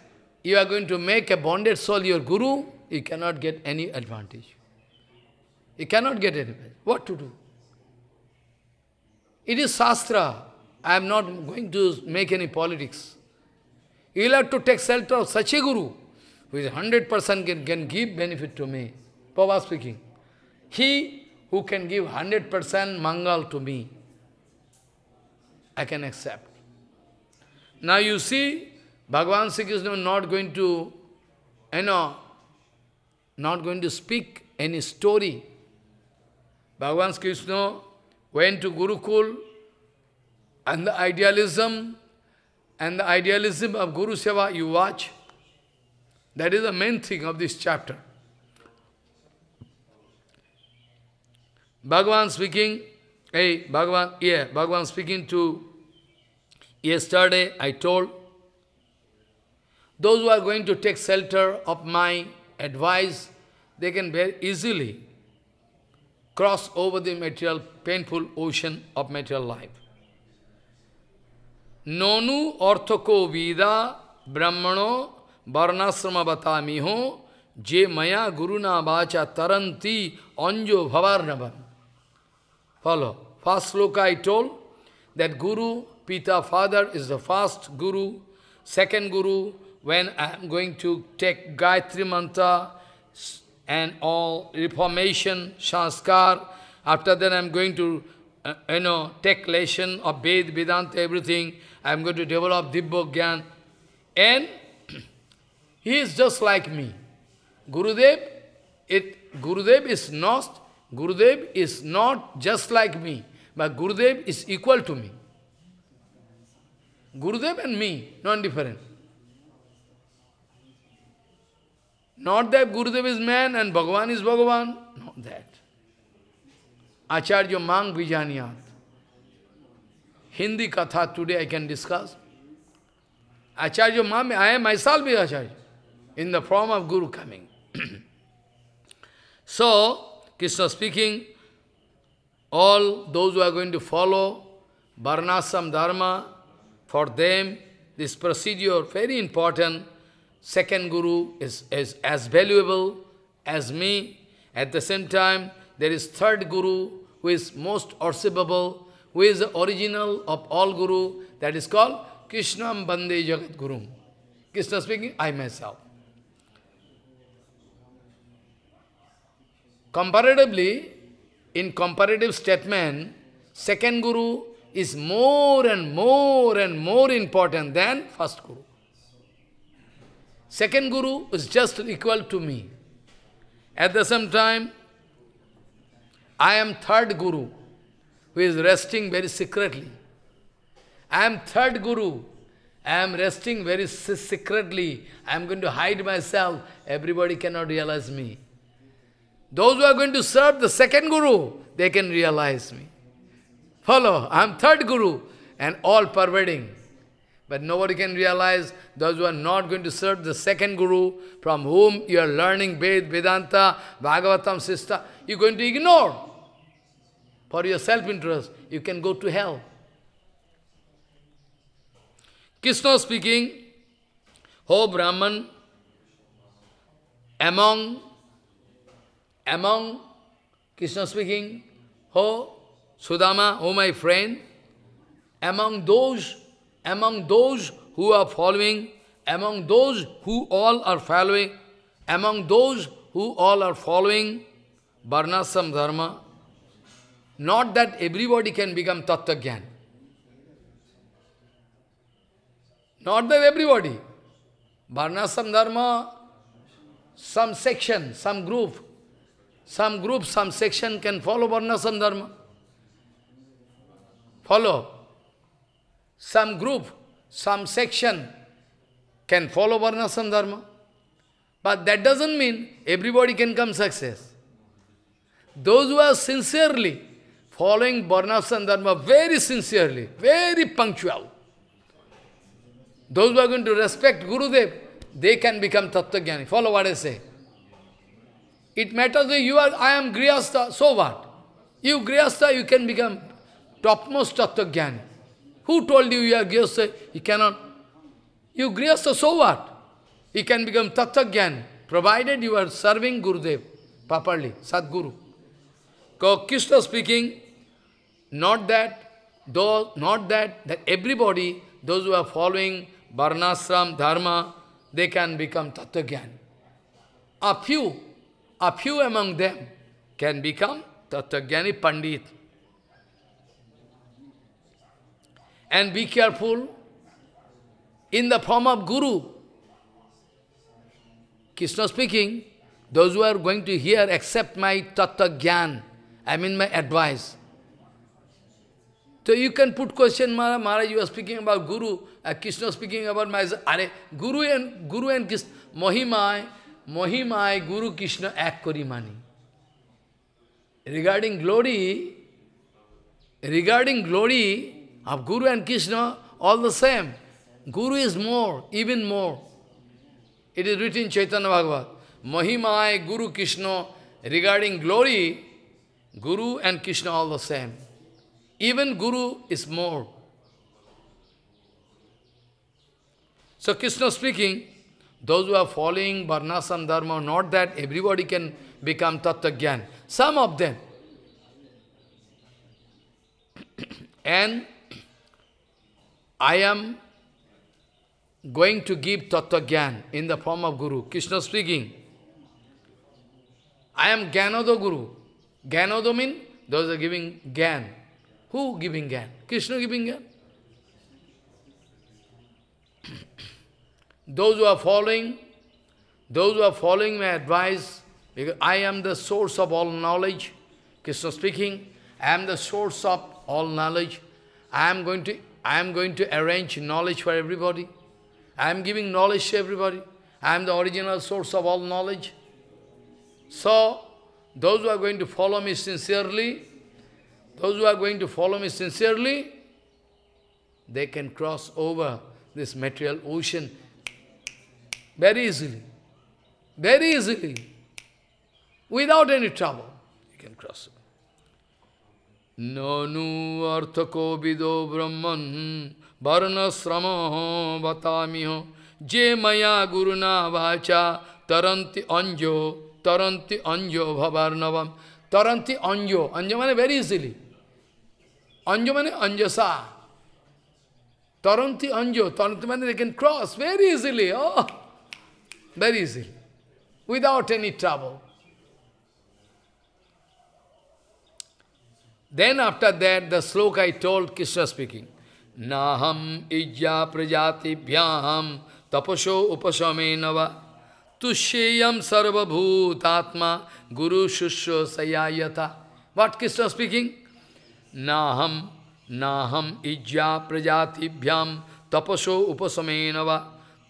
S1: you are going to make a bonded soul your Guru, you cannot get any advantage. You cannot get anywhere. What to do? It is Shastra. I am not going to make any politics. You will have to take shelter of such a guru who is 100% can, can give benefit to me. Papa speaking. He who can give 100% mangal to me, I can accept. Now you see, Bhagavan Sikh is not going to, you know, not going to speak any story Bhagavan Krishna went to Gurukul and the idealism and the idealism of Guru Seva you watch. That is the main thing of this chapter. Bhagavan speaking, hey, Bhagavan, yeah, Bhagavan speaking to, yesterday I told, those who are going to take shelter of my advice, they can very easily cross over the material, painful ocean of material life. Nonu orthoko vida brahmano varnasrama batamiho je maya guruna vacha taranti anjo bhavarnavan. Follow. First sloka I told that Guru, Pita, Father is the first Guru. Second Guru, when I am going to take Gayatri Mantra, and all reformation, shanskar. After that, I'm going to, uh, you know, take lesson of Ved, Vedanta, everything. I'm going to develop Dibba Gyan. And (clears throat) he is just like me. Gurudev, it, Gurudev is not, Gurudev is not just like me, but Gurudev is equal to me. Gurudev and me, non-different. Not that Gurudev is man and Bhagavan is Bhagavan. Not that. Acharya Mang Vijaniyat. Hindi Katha today I can discuss. Acharya Mang, I am myself is Acharya. In the form of Guru coming. (clears throat) so, Krishna speaking, all those who are going to follow Varnasam Dharma, for them, this procedure very important second guru is, is as valuable as me. At the same time, there is third guru who is most worshipable, who is the original of all guru, that is called Krishna Bande Jagat Guru. Krishna speaking, I myself. Comparatively, in comparative statement, second guru is more and more and more important than first guru. Second Guru is just equal to me. At the same time, I am third Guru, who is resting very secretly. I am third Guru, I am resting very secretly. I am going to hide myself. Everybody cannot realize me. Those who are going to serve the second Guru, they can realize me. Follow, I am third Guru and all pervading. But nobody can realize those who are not going to serve the second guru, from whom you are learning Ved, Vedanta, Bhagavatam, Sista. you're going to ignore. For your self-interest, you can go to hell. Krishna speaking, Oh Brahman, among, among, Krishna speaking, Oh Sudama, O my friend, among those among those who are following, among those who all are following, among those who all are following Varnasam Dharma, not that everybody can become Tattva Not that everybody. Varnasam Dharma, some section, some group, some group, some section can follow Varnasam Dharma. Follow some group, some section can follow Varnasam Dharma. But that doesn't mean everybody can come success. Those who are sincerely following Varnasam Dharma very sincerely, very punctual, those who are going to respect Gurudev, they can become Tattvajnani. Follow what I say. It matters that you are, I am Grihastha, so what? You Grihastha, you can become topmost Tattvajnani. Who told you you are Grihastha? You cannot. You Grihastha, so what? You can become Tattagyan, provided you are serving Gurudev properly, Sadguru. Krishna speaking, not that, though, not that, that everybody, those who are following Varnasram, Dharma, they can become Tattagyan. A few, a few among them can become Tattagyani Pandit. And be careful, in the form of Guru, Krishna speaking, those who are going to hear accept my tattva gyan, I mean my advice. So you can put question, Maharaj, Maharaj you are speaking about Guru, uh, Krishna speaking about my are, Guru and Guru and Krishna, Mohimai, Mohimai, Guru Krishna act mani. Regarding glory, regarding glory, of Guru and Krishna, all the same. Guru is more, even more. It is written in Chaitanya Bhagavat. Mahimai Guru Krishna, regarding glory, Guru and Krishna all the same. Even Guru is more. So Krishna speaking, those who are following Varnasam Dharma, not that everybody can become Tattva Some of them. (clears throat) and I am going to give Tattva Gyan in the form of Guru. Krishna speaking. I am Gyanodo Guru. Gyanodo means those are giving Gyan. Who giving Gyan? Krishna giving Gyan. (coughs) those who are following, those who are following my advice, because I am the source of all knowledge. Krishna speaking, I am the source of all knowledge. I am going to I am going to arrange knowledge for everybody. I am giving knowledge to everybody. I am the original source of all knowledge. So, those who are going to follow me sincerely, those who are going to follow me sincerely, they can cross over this material ocean very easily. Very easily. Without any trouble, you can cross Nanu arthako vido brahman varnasramaho vatamiho je maya guruna vacha taranti anjo taranti anjo bhavarnavam taranti anjo anjo means very easily anjo means anjasa taranti anjo taranti means they can cross very easily oh very easily without any trouble Then after that, the sloka I told, Krishna speaking, Naham ijya prajati bhyaham tapaso upasame Tushyam tusheyam sarvabhutatma guru shusho sayayata. What Krishna speaking? Naham, naham ijya prajati bhyam tapaso upasame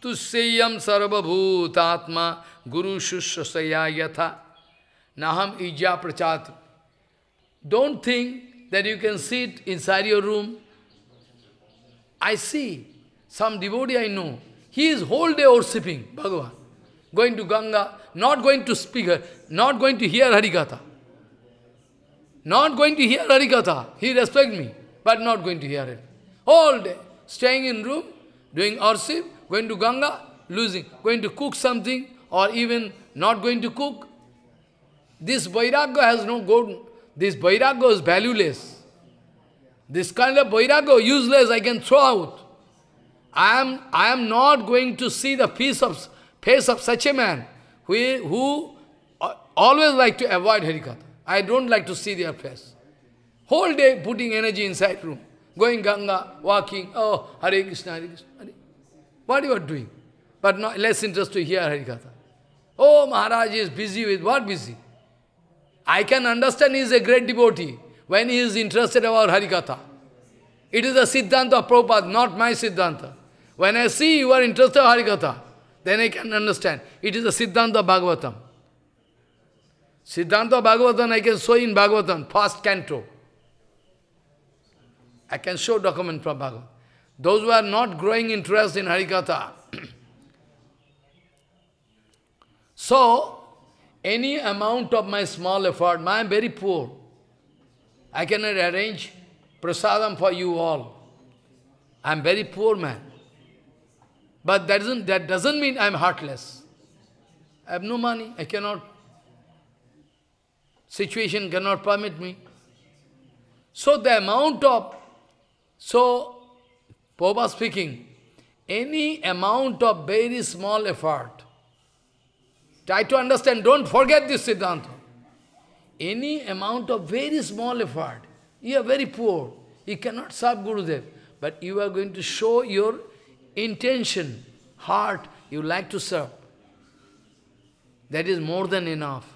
S1: Tushyam तुष्यम guru गुरु शुश्रया यथा नाहम ईजा प्रचात don't think that you can sit inside your room. I see some devotee I know, he is whole day worshipping Bhagavan. Going to Ganga, not going to speak, not going to hear Harikatha. Not going to hear Harikatha. He respect me, but not going to hear it. All day, staying in room, doing worship, going to Ganga, losing, going to cook something, or even not going to cook. This Vairagya has no good, this Vairagya is valueless. This kind of Vairagya, useless, I can throw out. I am, I am not going to see the face of, face of such a man who, who uh, always like to avoid Harikatha. I don't like to see their face. Whole day putting energy inside room, going Ganga, walking, oh, Hare Krishna, Hare Krishna. Hare. What you are doing? But not less interest to hear Harikatha. Oh, Maharaj is busy with what busy? I can understand he is a great devotee when he is interested about Harikatha. It is the Siddhanta of Prabhupada, not my Siddhanta. When I see you are interested in Harikatha, then I can understand. It is the Siddhanta of Bhagavatam. Siddhanta of Bhagavatam I can show in Bhagavatam, first canto. I can show document from Bhagavatam. Those who are not growing interest in Harikatha. (clears throat) so, any amount of my small effort, I am very poor. I cannot arrange prasadam for you all. I am very poor man. But that doesn't, that doesn't mean I am heartless. I have no money, I cannot. Situation cannot permit me. So the amount of, so Popa speaking, any amount of very small effort, Try to understand, don't forget this Siddhanta. Any amount of very small effort, you are very poor, you cannot serve Gurudev, but you are going to show your intention, heart, you like to serve. That is more than enough.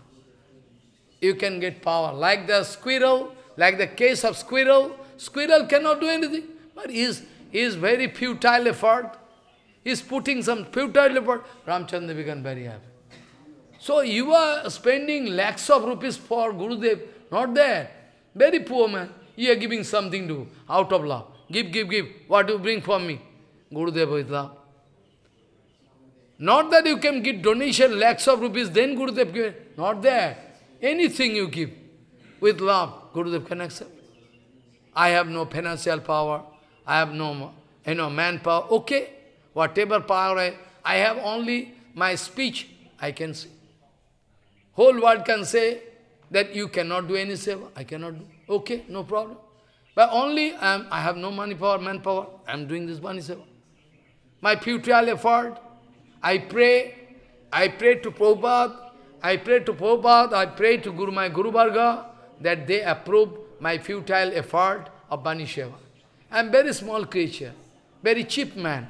S1: You can get power. Like the squirrel, like the case of squirrel, squirrel cannot do anything, but his, is very futile effort, is putting some futile effort, Ramchandra became very happy. So you are spending lakhs of rupees for Gurudev, not there. Very poor man. You are giving something to out of love. Give, give, give. What you bring for me? Gurudev is love. Not that you can give donation lakhs of rupees, then Gurudev give. Not there. Anything you give with love, Gurudev can accept. I have no financial power. I have no you know, manpower. Okay, whatever power I, I have only my speech, I can see. Whole world can say that you cannot do any seva. I cannot do. Okay, no problem. But only I, am, um, I have no money power, manpower. I am doing this money seva. My futile effort. I pray. I pray to Prabhupada. I pray to Prabhupada. I pray to Guru, my Guru Bhargava that they approve my futile effort of Bani Seva. I am very small creature, very cheap man.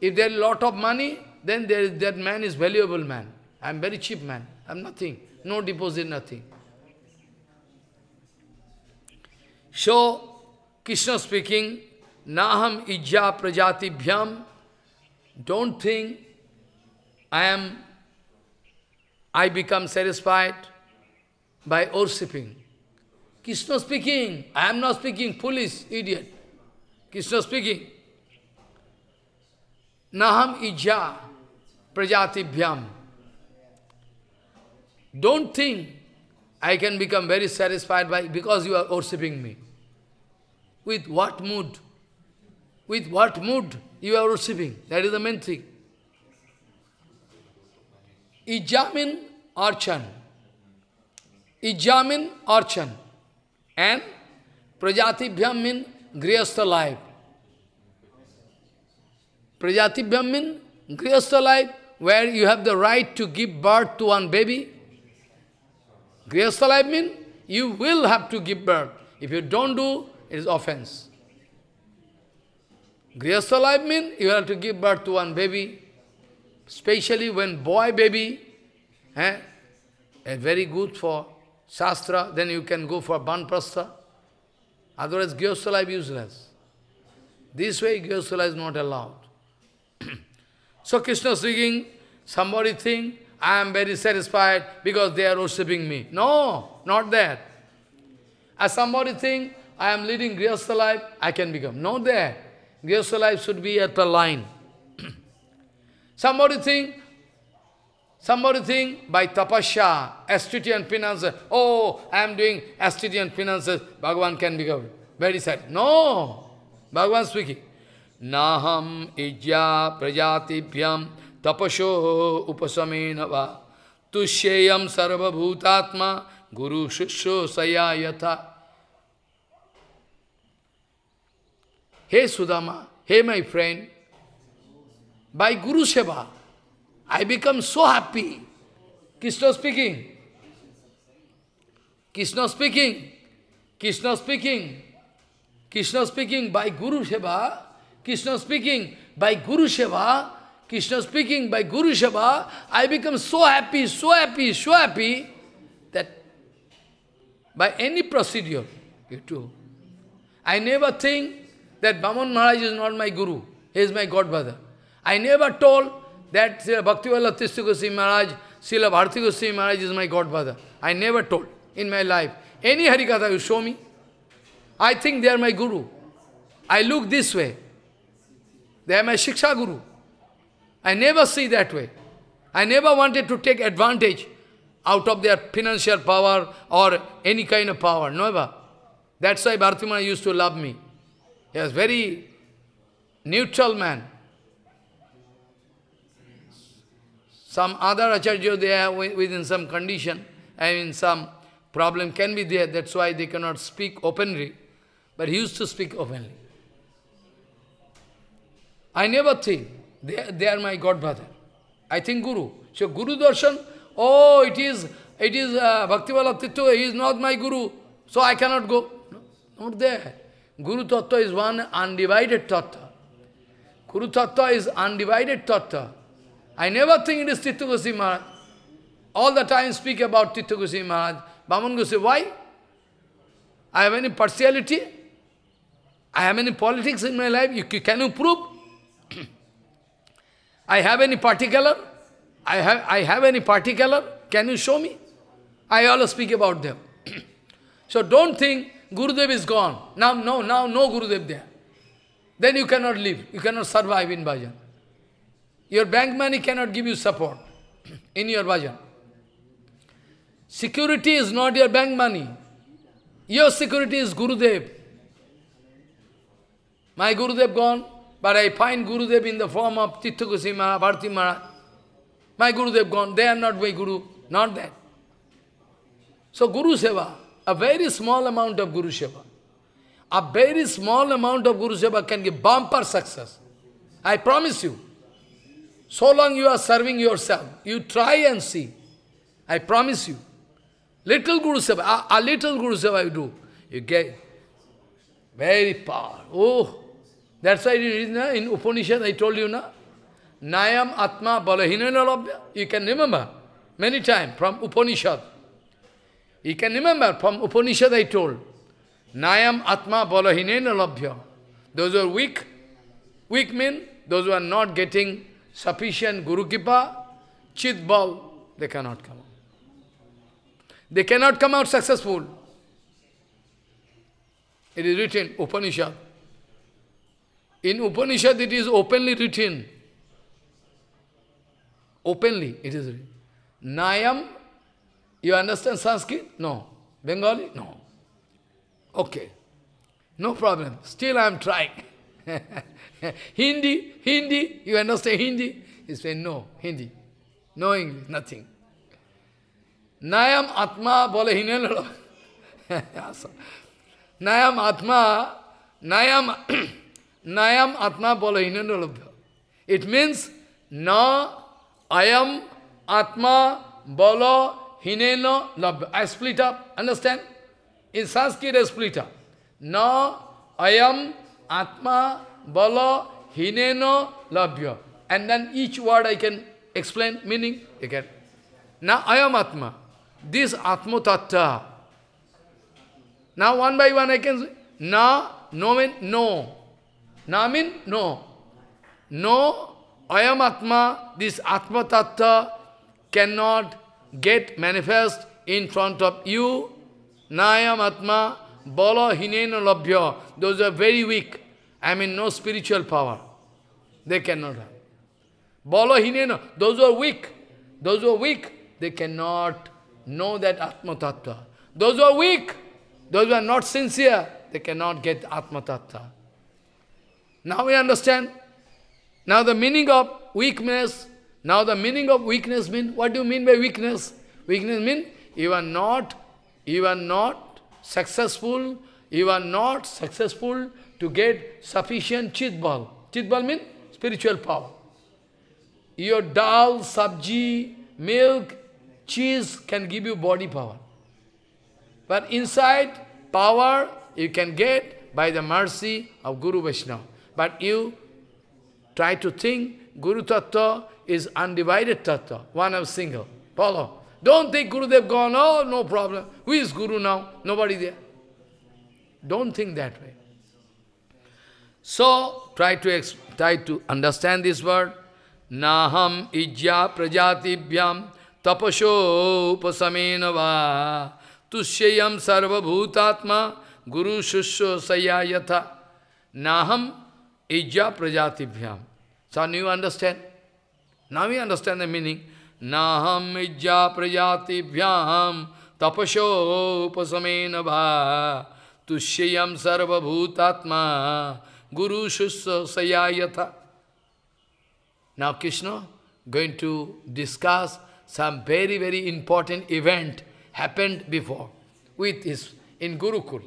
S1: If there is lot of money, then there is, that man is valuable man. I'm very cheap man. I'm nothing. No deposit, nothing. So, Krishna speaking, Naham Ijja Prajati Bhyam, don't think I am, I become satisfied by worshipping. Krishna speaking, I am not speaking, police idiot. Krishna speaking, Naham Ijja Prajati Bhyam. Don't think I can become very satisfied by because you are worshipping me. With what mood? With what mood you are worshipping? That is the main thing. Ijamin Archan. Ijamin Archan. And Prajatibhyam mean Grihastha life. Prajatibhyam mean Grihastha life where you have the right to give birth to one baby Grihastha life means you will have to give birth. If you don't do, it is offense. Grihastha life means you have to give birth to one baby, especially when boy baby, eh, very good for Shastra, then you can go for Banprastha. Otherwise, Gyosala life useless. This way, Gyosala is not allowed. (clears throat) so Krishna speaking, somebody think, I am very satisfied because they are worshipping me. No, not that. As somebody think, I am leading Grihastha life, I can become. Not that. Grihastha life should be at the line. (clears throat) somebody think, somebody think by tapasya, astute and finances, oh, I am doing astute and finances, Bhagavan can become very sad. No! Bhagavan speaking. Naham ijya prajatibhyam तपसो उपशमेन वा तुष्येयम bhutatma guru शिष्यो सया Hey Sudama, hey my friend, by Guru Seva, I become so happy. Krishna speaking. Krishna speaking. Krishna speaking. Krishna speaking by Guru Seva. Krishna speaking by Guru Seva. Krishna speaking, by Guru Shabha, I become so happy, so happy, so happy, that by any procedure, you too. I never think that Bhaman Maharaj is not my Guru, he is my godfather. I never told that Bhakti Bhaktivala Tishtha Maharaj, Srila Bharati Goswami Maharaj is my godfather. I never told in my life. Any Harikatha you show me, I think they are my Guru. I look this way. They are my Shiksha Guru. I never see that way. I never wanted to take advantage out of their financial power or any kind of power, never. That's why Bhartimana used to love me. He was very neutral man. Some other Acharya, they are within some condition, I mean some problem can be there, that's why they cannot speak openly. But he used to speak openly. I never think, they, they are my god brother. I think Guru. So Guru darshan, oh, it is, it is uh, Bhaktivala Tittu, he is not my Guru, so I cannot go. No, not there. Guru Tattva is one undivided Tattva. Guru Tattva is undivided Tattva. I never think it is Tittu Goswami Maharaj. All the time speak about Tittu Goswami Maharaj. Bhaman Goswami, why? I have any partiality? I have any politics in my life? You, can you prove? I have any particular? I have, I have any particular? Can you show me? I always speak about them. (clears throat) so don't think Gurudev is gone. Now, no, now no Gurudev there. Then you cannot live. You cannot survive in bhajan. Your bank money cannot give you support (clears throat) in your bhajan. Security is not your bank money. Your security is Gurudev. My Gurudev gone. But I find Gurudev in the form of Tithakusi Maharaj, Bharati Maharaj. My Gurudev gone, they are not my Guru, not that. So Guru Seva, a very small amount of Guru Seva, a very small amount of Guru Seva can give bumper success. I promise you. So long you are serving yourself, you try and see. I promise you. Little Guru Seva, a, a little Guru Seva you do, you get very power. Oh, that's why it is in Upanishad, I told you, na, Nayam Atma Balahinanalabhya. You can remember many times from Upanishad. You can remember from Upanishad I told, Nayam Atma Balahinanalabhya. Those who are weak, weak mean those who are not getting sufficient Guru Kipa, Chit they cannot come out. They cannot come out successful. It is written, Upanishad. In Upanishad it is openly written. Openly it is written. Nayam, you understand Sanskrit? No. Bengali? No. Okay. No problem. Still I am trying. (laughs) Hindi, Hindi, you understand Hindi? He said no, Hindi. No English, nothing. Nayam Atma bole hinelo. (laughs) Nayam Atma, Nayam (clears throat) Nayam Atma Bala Inanalabdha. It means Na Ayam Atma Bala No Labhya. I split up. Understand? In Sanskrit I split up. Na Ayam Atma Bala No Labhya. And then each word I can explain meaning. You can. Na Ayam Atma. This Atma Tattva. Now one by one I can say, Na, no, no, Namin? No. No, Ayam Atma, this Atma Tattva cannot get manifest in front of you. Nayam Atma, Bala Hinena Labhya. Those are very weak. I mean, no spiritual power. They cannot have. Bala Hinena, those are weak. Those who are weak, they cannot know that Atma Tattva. Those who are weak, those who are not sincere, they cannot get Atma Tattva. Now we understand. Now the meaning of weakness, now the meaning of weakness means, what do you mean by weakness? Weakness means you are not, you are not successful, you are not successful to get sufficient chitbal. Chitbal means spiritual power. Your dal, sabji, milk, cheese can give you body power. But inside, power you can get by the mercy of Guru Vaishnava. But you try to think Guru Tattva is undivided Tattva, one of single. Follow. Don't think Gurudev gone, oh, no problem. Who is Guru now? Nobody there. Don't think that way. So, try to, try to understand this word. Naham ijya prajatibhyam tapaso upasamenava tushayam bhutatma guru shusho sayayatha. Naham Ija prajatibhyam. So now you understand? Now you understand the meaning. Naham ija prajatibhyam tapasho upasamena bha tushayam sarva bhutatma guru shussa sayayata. Now Krishna going to discuss some very, very important event happened before with his in Gurukul.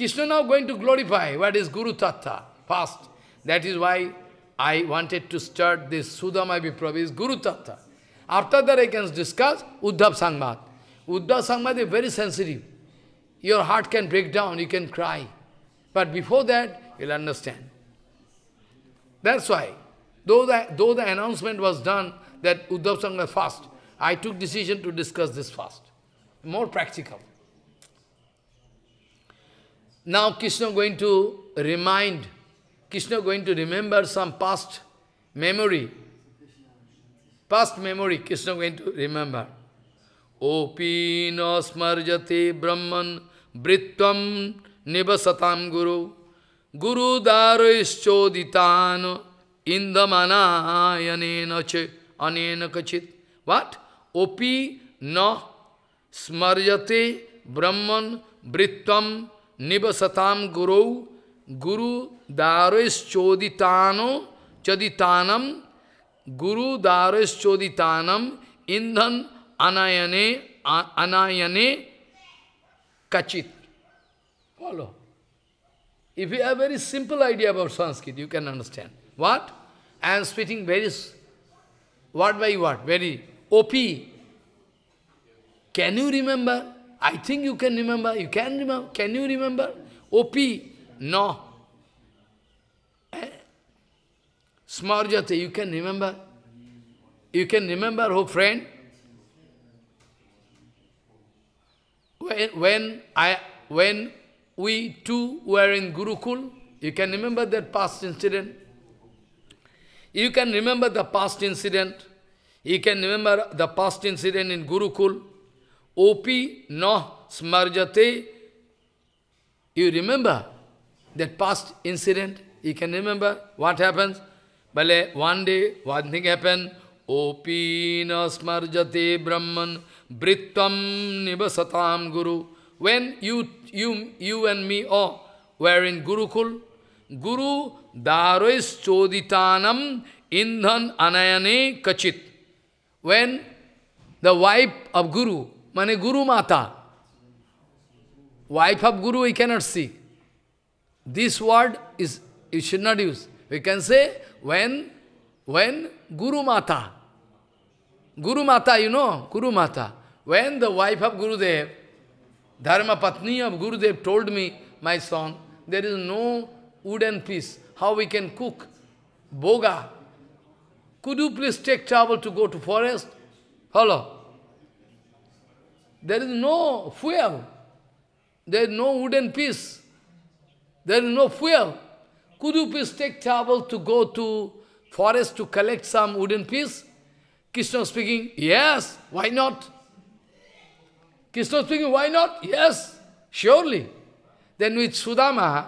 S1: Krishna now going to glorify what is Guru Tattva, first. That is why I wanted to start this Sudama Viprava is Guru Tattva. After that I can discuss Uddhav Sangmat. Uddhav Sangmat is very sensitive. Your heart can break down, you can cry. But before that, you'll understand. That's why, though the, though the announcement was done that Uddhav Sangmat first, I took decision to discuss this first. More practical. Now Krishna going to remind, Krishna going to remember some past memory. Past memory Krishna going to remember. Opina no smarjate brahman brittam nivasatam guru guru daroischoditan indamanayana che anena kachit. What? Opi no smarjate brahman brittam nivasatam guru, guru daris choditano, choditanam, guru daris choditanam, indhan anayane, anayane, kachit. Follow. If you have very simple idea about Sanskrit, you can understand. What? I am speaking very, word by word, very OP. Can you remember? I think you can remember. You can remember. Can you remember? OP? No. Eh? Smarjate, you can remember. You can remember, oh friend. When, when, I, when we two were in Gurukul, you can remember that past incident. You can remember the past incident. You can remember the past incident in Gurukul. Opi no smarjate. You remember that past incident? You can remember what happens? But one day, one thing happened. Opi no smarjate Brahman Brittam nibasatam Guru. When you, you, you and me all were in Gurukul, Guru darois choditanam indhan anayane kachit. When the wife of Guru Mane Guru Mata. Wife of Guru we cannot see. This word is you should not use. We can say when when Guru Mata. Guru Mata, you know, Guru Mata. When the wife of Guru Dev, Dharma Patni of Guru Dev told me, my son, there is no wooden piece. How we can cook? Boga. Could you please take trouble to go to forest? Hello. There is no fuel. There is no wooden piece. There is no fuel. Could you please take trouble to go to forest to collect some wooden piece? Krishna speaking, yes, why not? Krishna speaking, why not? Yes, surely. Then with Sudama,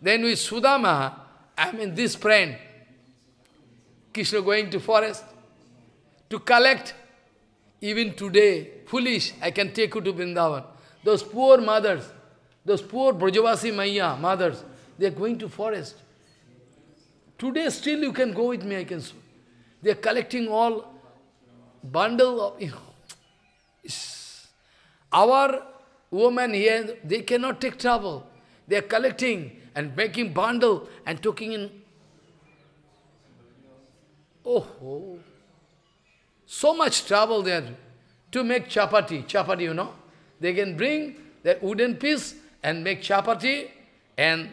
S1: then with Sudama, I mean this friend, Krishna going to forest to collect even today, foolish, I can take you to Vrindavan. Those poor mothers, those poor Brajavasi Maya mothers, they are going to forest. Today still you can go with me, I can show. They are collecting all bundle of, you know. Our women here, they cannot take trouble. They are collecting and making bundle and taking in. Oh, oh. So much trouble there to make chapati. Chapati, you know. They can bring that wooden piece and make chapati. And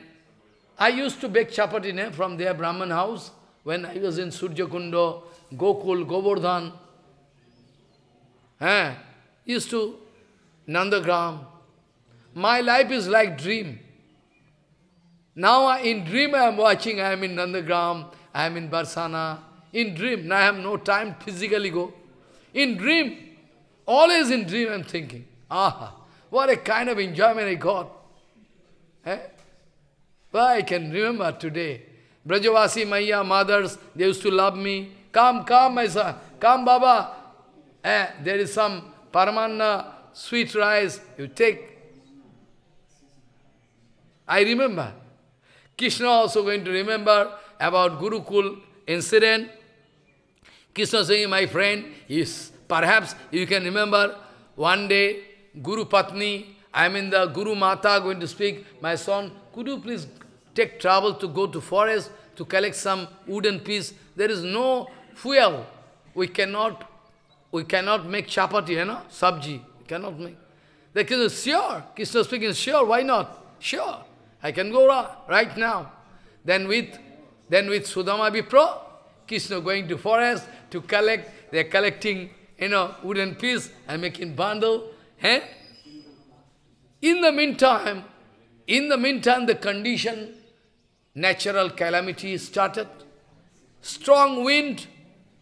S1: I used to bake chapati ne, from their Brahman house when I was in Suryakundo, Gokul, Govardhan. Eh, used to Nandagram. My life is like dream. Now in dream I am watching, I am in Nandagram, I am in Barsana, in dream, now I have no time physically go. In dream, always in dream I'm thinking, ah, what a kind of enjoyment I got. Eh? Well, I can remember today, Brajavasi Maya, mothers, they used to love me. Come, come, my son, come, Baba. Eh, there is some paramanna, sweet rice, you take. I remember. Krishna also going to remember about Gurukul incident. Krishna saying, my friend, is perhaps you can remember one day Guru Patni, I mean the Guru Mata going to speak, my son, could you please take trouble to go to forest to collect some wooden piece? There is no fuel. We cannot we cannot make chapati, you know, sabji. Cannot make. The Krishna sure. Krishna speaking, sure, why not? Sure. I can go right now. Then with then with Sudama Bipro, Krishna going to forest, to collect. They're collecting, you know, wooden piece and making bundle. Eh? In the meantime, in the meantime, the condition, natural calamity started. Strong wind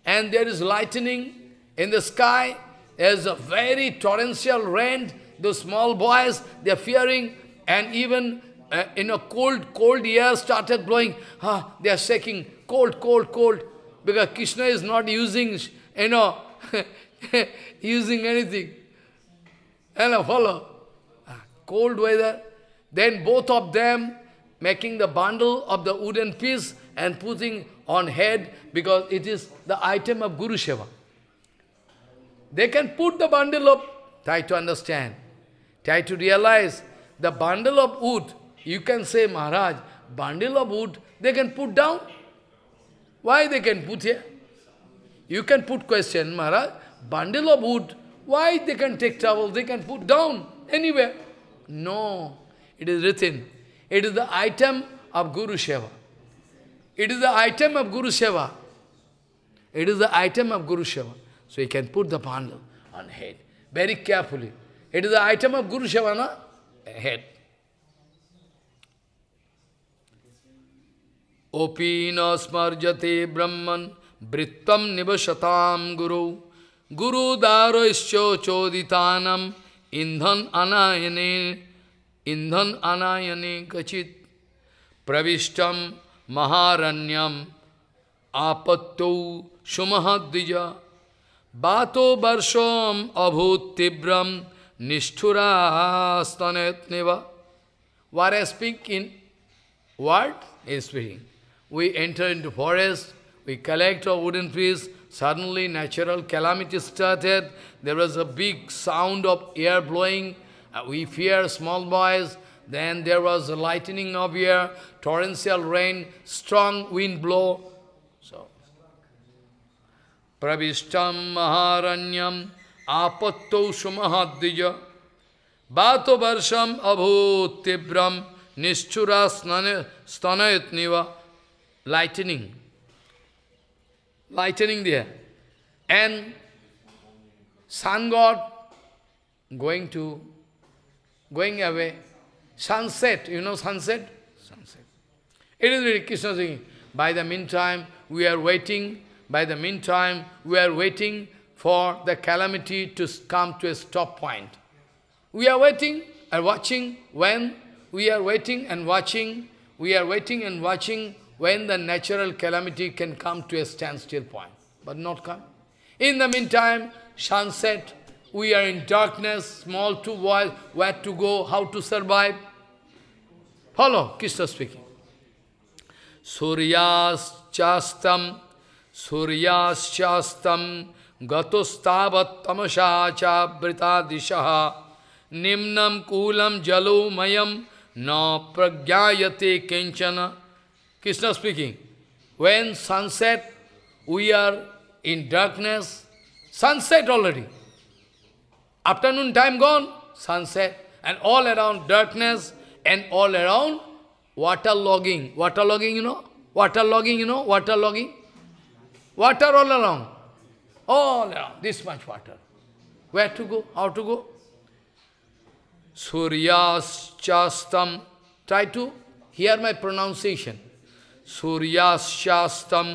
S1: and there is lightning in the sky. There is a very torrential rain. Those small boys, they are fearing and even uh, in a cold, cold air started blowing. Ah, they are shaking, cold, cold, cold. Because Krishna is not using, you know, (laughs) using anything. And I follow. Ah, cold weather. Then both of them making the bundle of the wooden piece and putting on head because it is the item of Guru Seva. They can put the bundle of, try to understand, try to realize the bundle of wood, you can say, Maharaj, bundle of wood, they can put down. Why they can put here? You can put question, Maharaj, bundle of wood, why they can take trouble, they can put down anywhere. No, it is written. It is the item of Guru Seva. It is the item of Guru Seva. It is the item of Guru Seva. So you can put the bundle on head very carefully. It is the item of Guru Seva, na? Head. Opina nasmarjate brahman brittam nivasatam guru Guru ischo choditanam indhan anayane indhan anayane kachit pravishtam maharanyam apattau shumahadija bato varsham abhut tibram nishturastanetneva. What I speak in what is being. speaking. We enter into forest, we collect our wooden piece, suddenly natural calamity started, there was a big sound of air blowing, uh, we fear small boys, then there was a lightning of air, torrential rain, strong wind blow. So, pravishtam maharanyam apattau sumahadvija bhato varsham abhut tibram nishchura stanayatniva lightning, lightning there. And sun god going to, going away. Sunset, you know sunset? Sunset. It is really Krishna saying, by the meantime, we are waiting, by the meantime, we are waiting for the calamity to come to a stop point. We are waiting and watching when we are waiting and watching, we are waiting and watching when the natural calamity can come to a standstill point, but not come. In the meantime, sunset, we are in darkness, small to boys, where to go, how to survive. Follow, Krishna speaking. Suryas chastam, Suryas chastam, Gatustavat tamasha cha brita disha. Nimnam kulam jalo mayam, na pragyayate kenchana, Krishna speaking, when sunset, we are in darkness, sunset already. Afternoon time gone, sunset, and all around darkness, and all around water logging. Water logging, you know? Water logging, you know? Water logging. Water all around. All around, this much water. Where to go? How to go? Suryas chastam. Try to hear my pronunciation. सूर्याश्चास्तम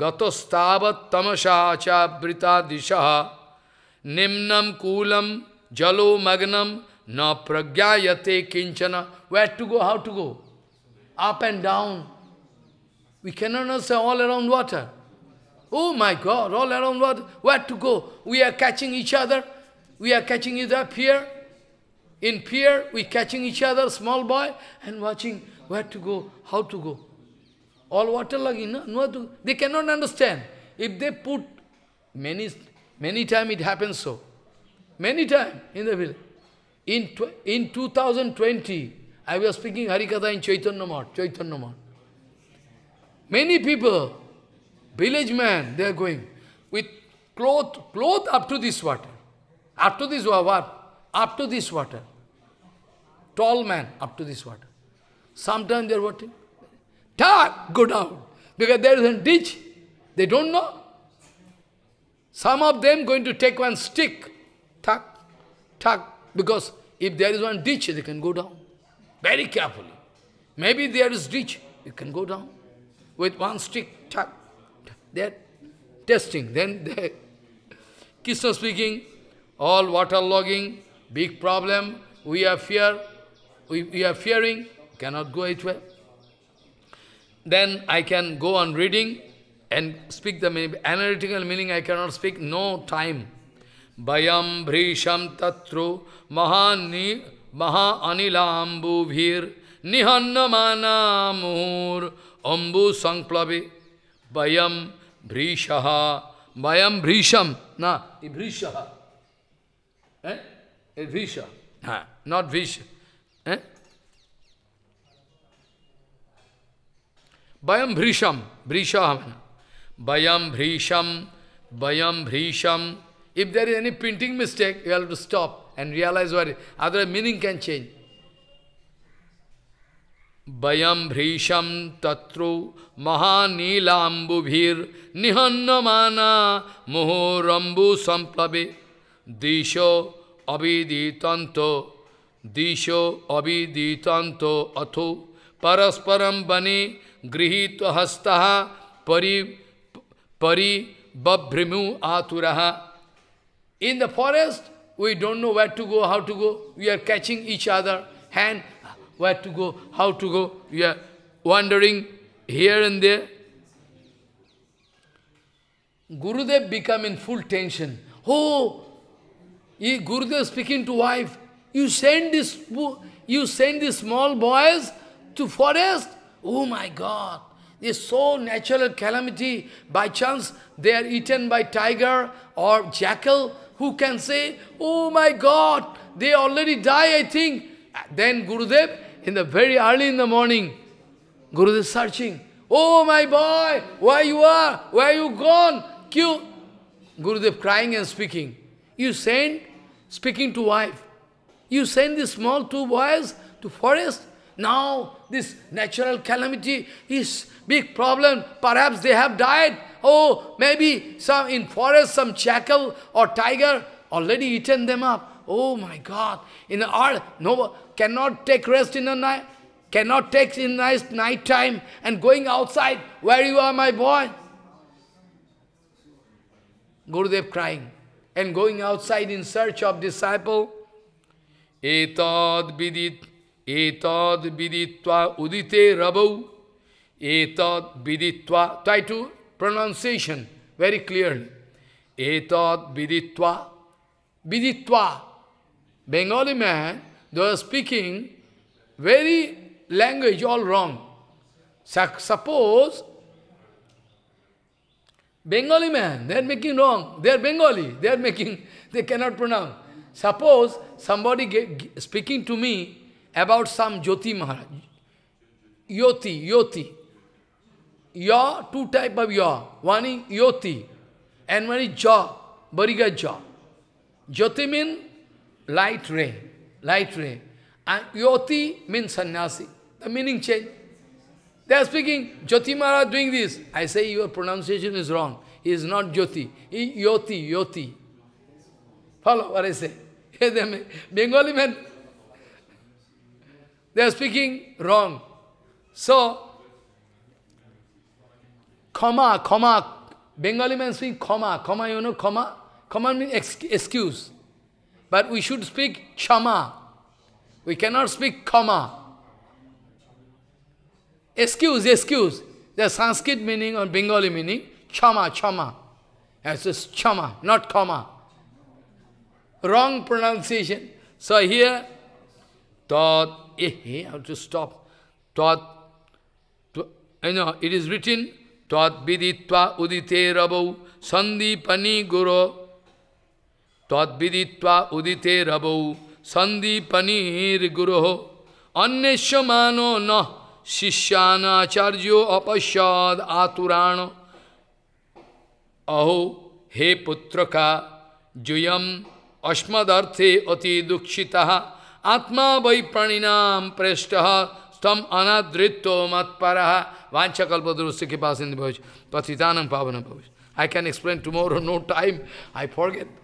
S1: गतस्तावत तमसा brita disha nimnam कूलम jalo magnam na pragyayate kinchana. Where to go, how to go? Up and down. We cannot understand all around water. Oh my God, all around water. Where to go? We are catching each other. We are catching it up here. In pier. we catching each other, small boy, and watching where to go, how to go all water logging, no, no, they cannot understand. If they put, many, many time it happens so, many time in the village. In, in 2020, I was speaking Harikatha in Chaitanya Math, Chaitanya Math. Many people, village man, they are going with cloth, cloth up to this water. Up to this water, up to this water. Tall man, up to this water. Sometimes they are watching. Tuck, go down. Because there is a ditch. They don't know. Some of them going to take one stick. Tuck, tuck. Because if there is one ditch, they can go down. Very carefully. Maybe there is ditch. You can go down. With one stick, tuck. They're testing. Then (laughs) they, Krishna speaking, all water logging, big problem. We are fear. We, we are fearing. Cannot go it well then I can go on reading and speak the analytical meaning I cannot speak, no time. Bayam Bhrisham Tatru Mahani Maha Anilambu Bhir Nihannamana Muhur Ambu Sanklavi Bayam Bhrishaha Bayam Bhrisham Na Bhrishaha Eh? Bhrisha. Not Vish. Eh? Bayam Bhrisham, Bhrishamana. Bayam Bhrisham, Bayam Bhrisham. If there is any printing mistake, you have to stop and realize what it, otherwise meaning can change. Bayam Bhrisham Tatru Mahanilambubhir Nihannamana Muhurambu Samplabe Disho Abiditanto Disho Abiditanto Athu Parasparam Bani hastaha pari pari परि बभ्रिमु आतुरहा In the forest, we don't know where to go, how to go. We are catching each other, hand, where to go, how to go. We are wandering here and there. Gurudev become in full tension. Oh, Gurudev speaking to wife, you send this, you send these small boys to forest Oh my God, this so natural calamity, by chance they are eaten by tiger or jackal, who can say, oh my God, they already die, I think. Then Gurudev, in the very early in the morning, Gurudev searching, oh my boy, where you are, where you gone, Q. Gurudev crying and speaking, you sent, speaking to wife, you sent these small two boys to forest, now, this natural calamity is big problem. Perhaps they have died. Oh, maybe some in forest, some jackal or tiger already eaten them up. Oh my God! In the earth, no cannot take rest in the night, cannot take in night night time and going outside. Where you are, my boy? Gurudev crying and going outside in search of disciple. Etad vidit etad viditva udite rabau, etad viditva. Try to pronunciation very clearly. Etad viditva, viditva. Bengali man, they are speaking very language all wrong. Suppose Bengali man, they are making wrong. They are Bengali. They are making, they cannot pronounce. Suppose somebody speaking to me, about some Jyoti Maharaj. Yoti, Yoti. Ya, two type of ya. One is Yoti and one is Ja, Bariga Ja. Jyoti means light ray, light ray. And Yoti means sannyasi. The meaning change. They are speaking, Jyoti Maharaj doing this. I say your pronunciation is wrong. He is not Jyoti. He Yoti, Yoti. Follow what I say. (laughs) Bengali man they are speaking wrong. So, comma, comma, Bengali man speak comma, comma, you know, comma? Comma means excuse. But we should speak chama. We cannot speak comma. Excuse, excuse. The Sanskrit meaning or Bengali meaning, chama, chama. It's just chama, not comma. Wrong pronunciation. So here, thought, eh, I have to stop. Tat, you know, eh, it is written, Tat viditva udite rabau sandipani guru. Tat viditva udite rabau sandipanir guruho. Anneshamano na shishyanacharyo apashad aturano. Aho, he putraka, juyam, asmadarthe अति dukshitaha. Atma vai praninam preshtaha stam anadritto matparaha vanchakalpadurusya kipasindu bhavish patitanam pavanam bhavish. I can explain tomorrow, (laughs) no time, I forget.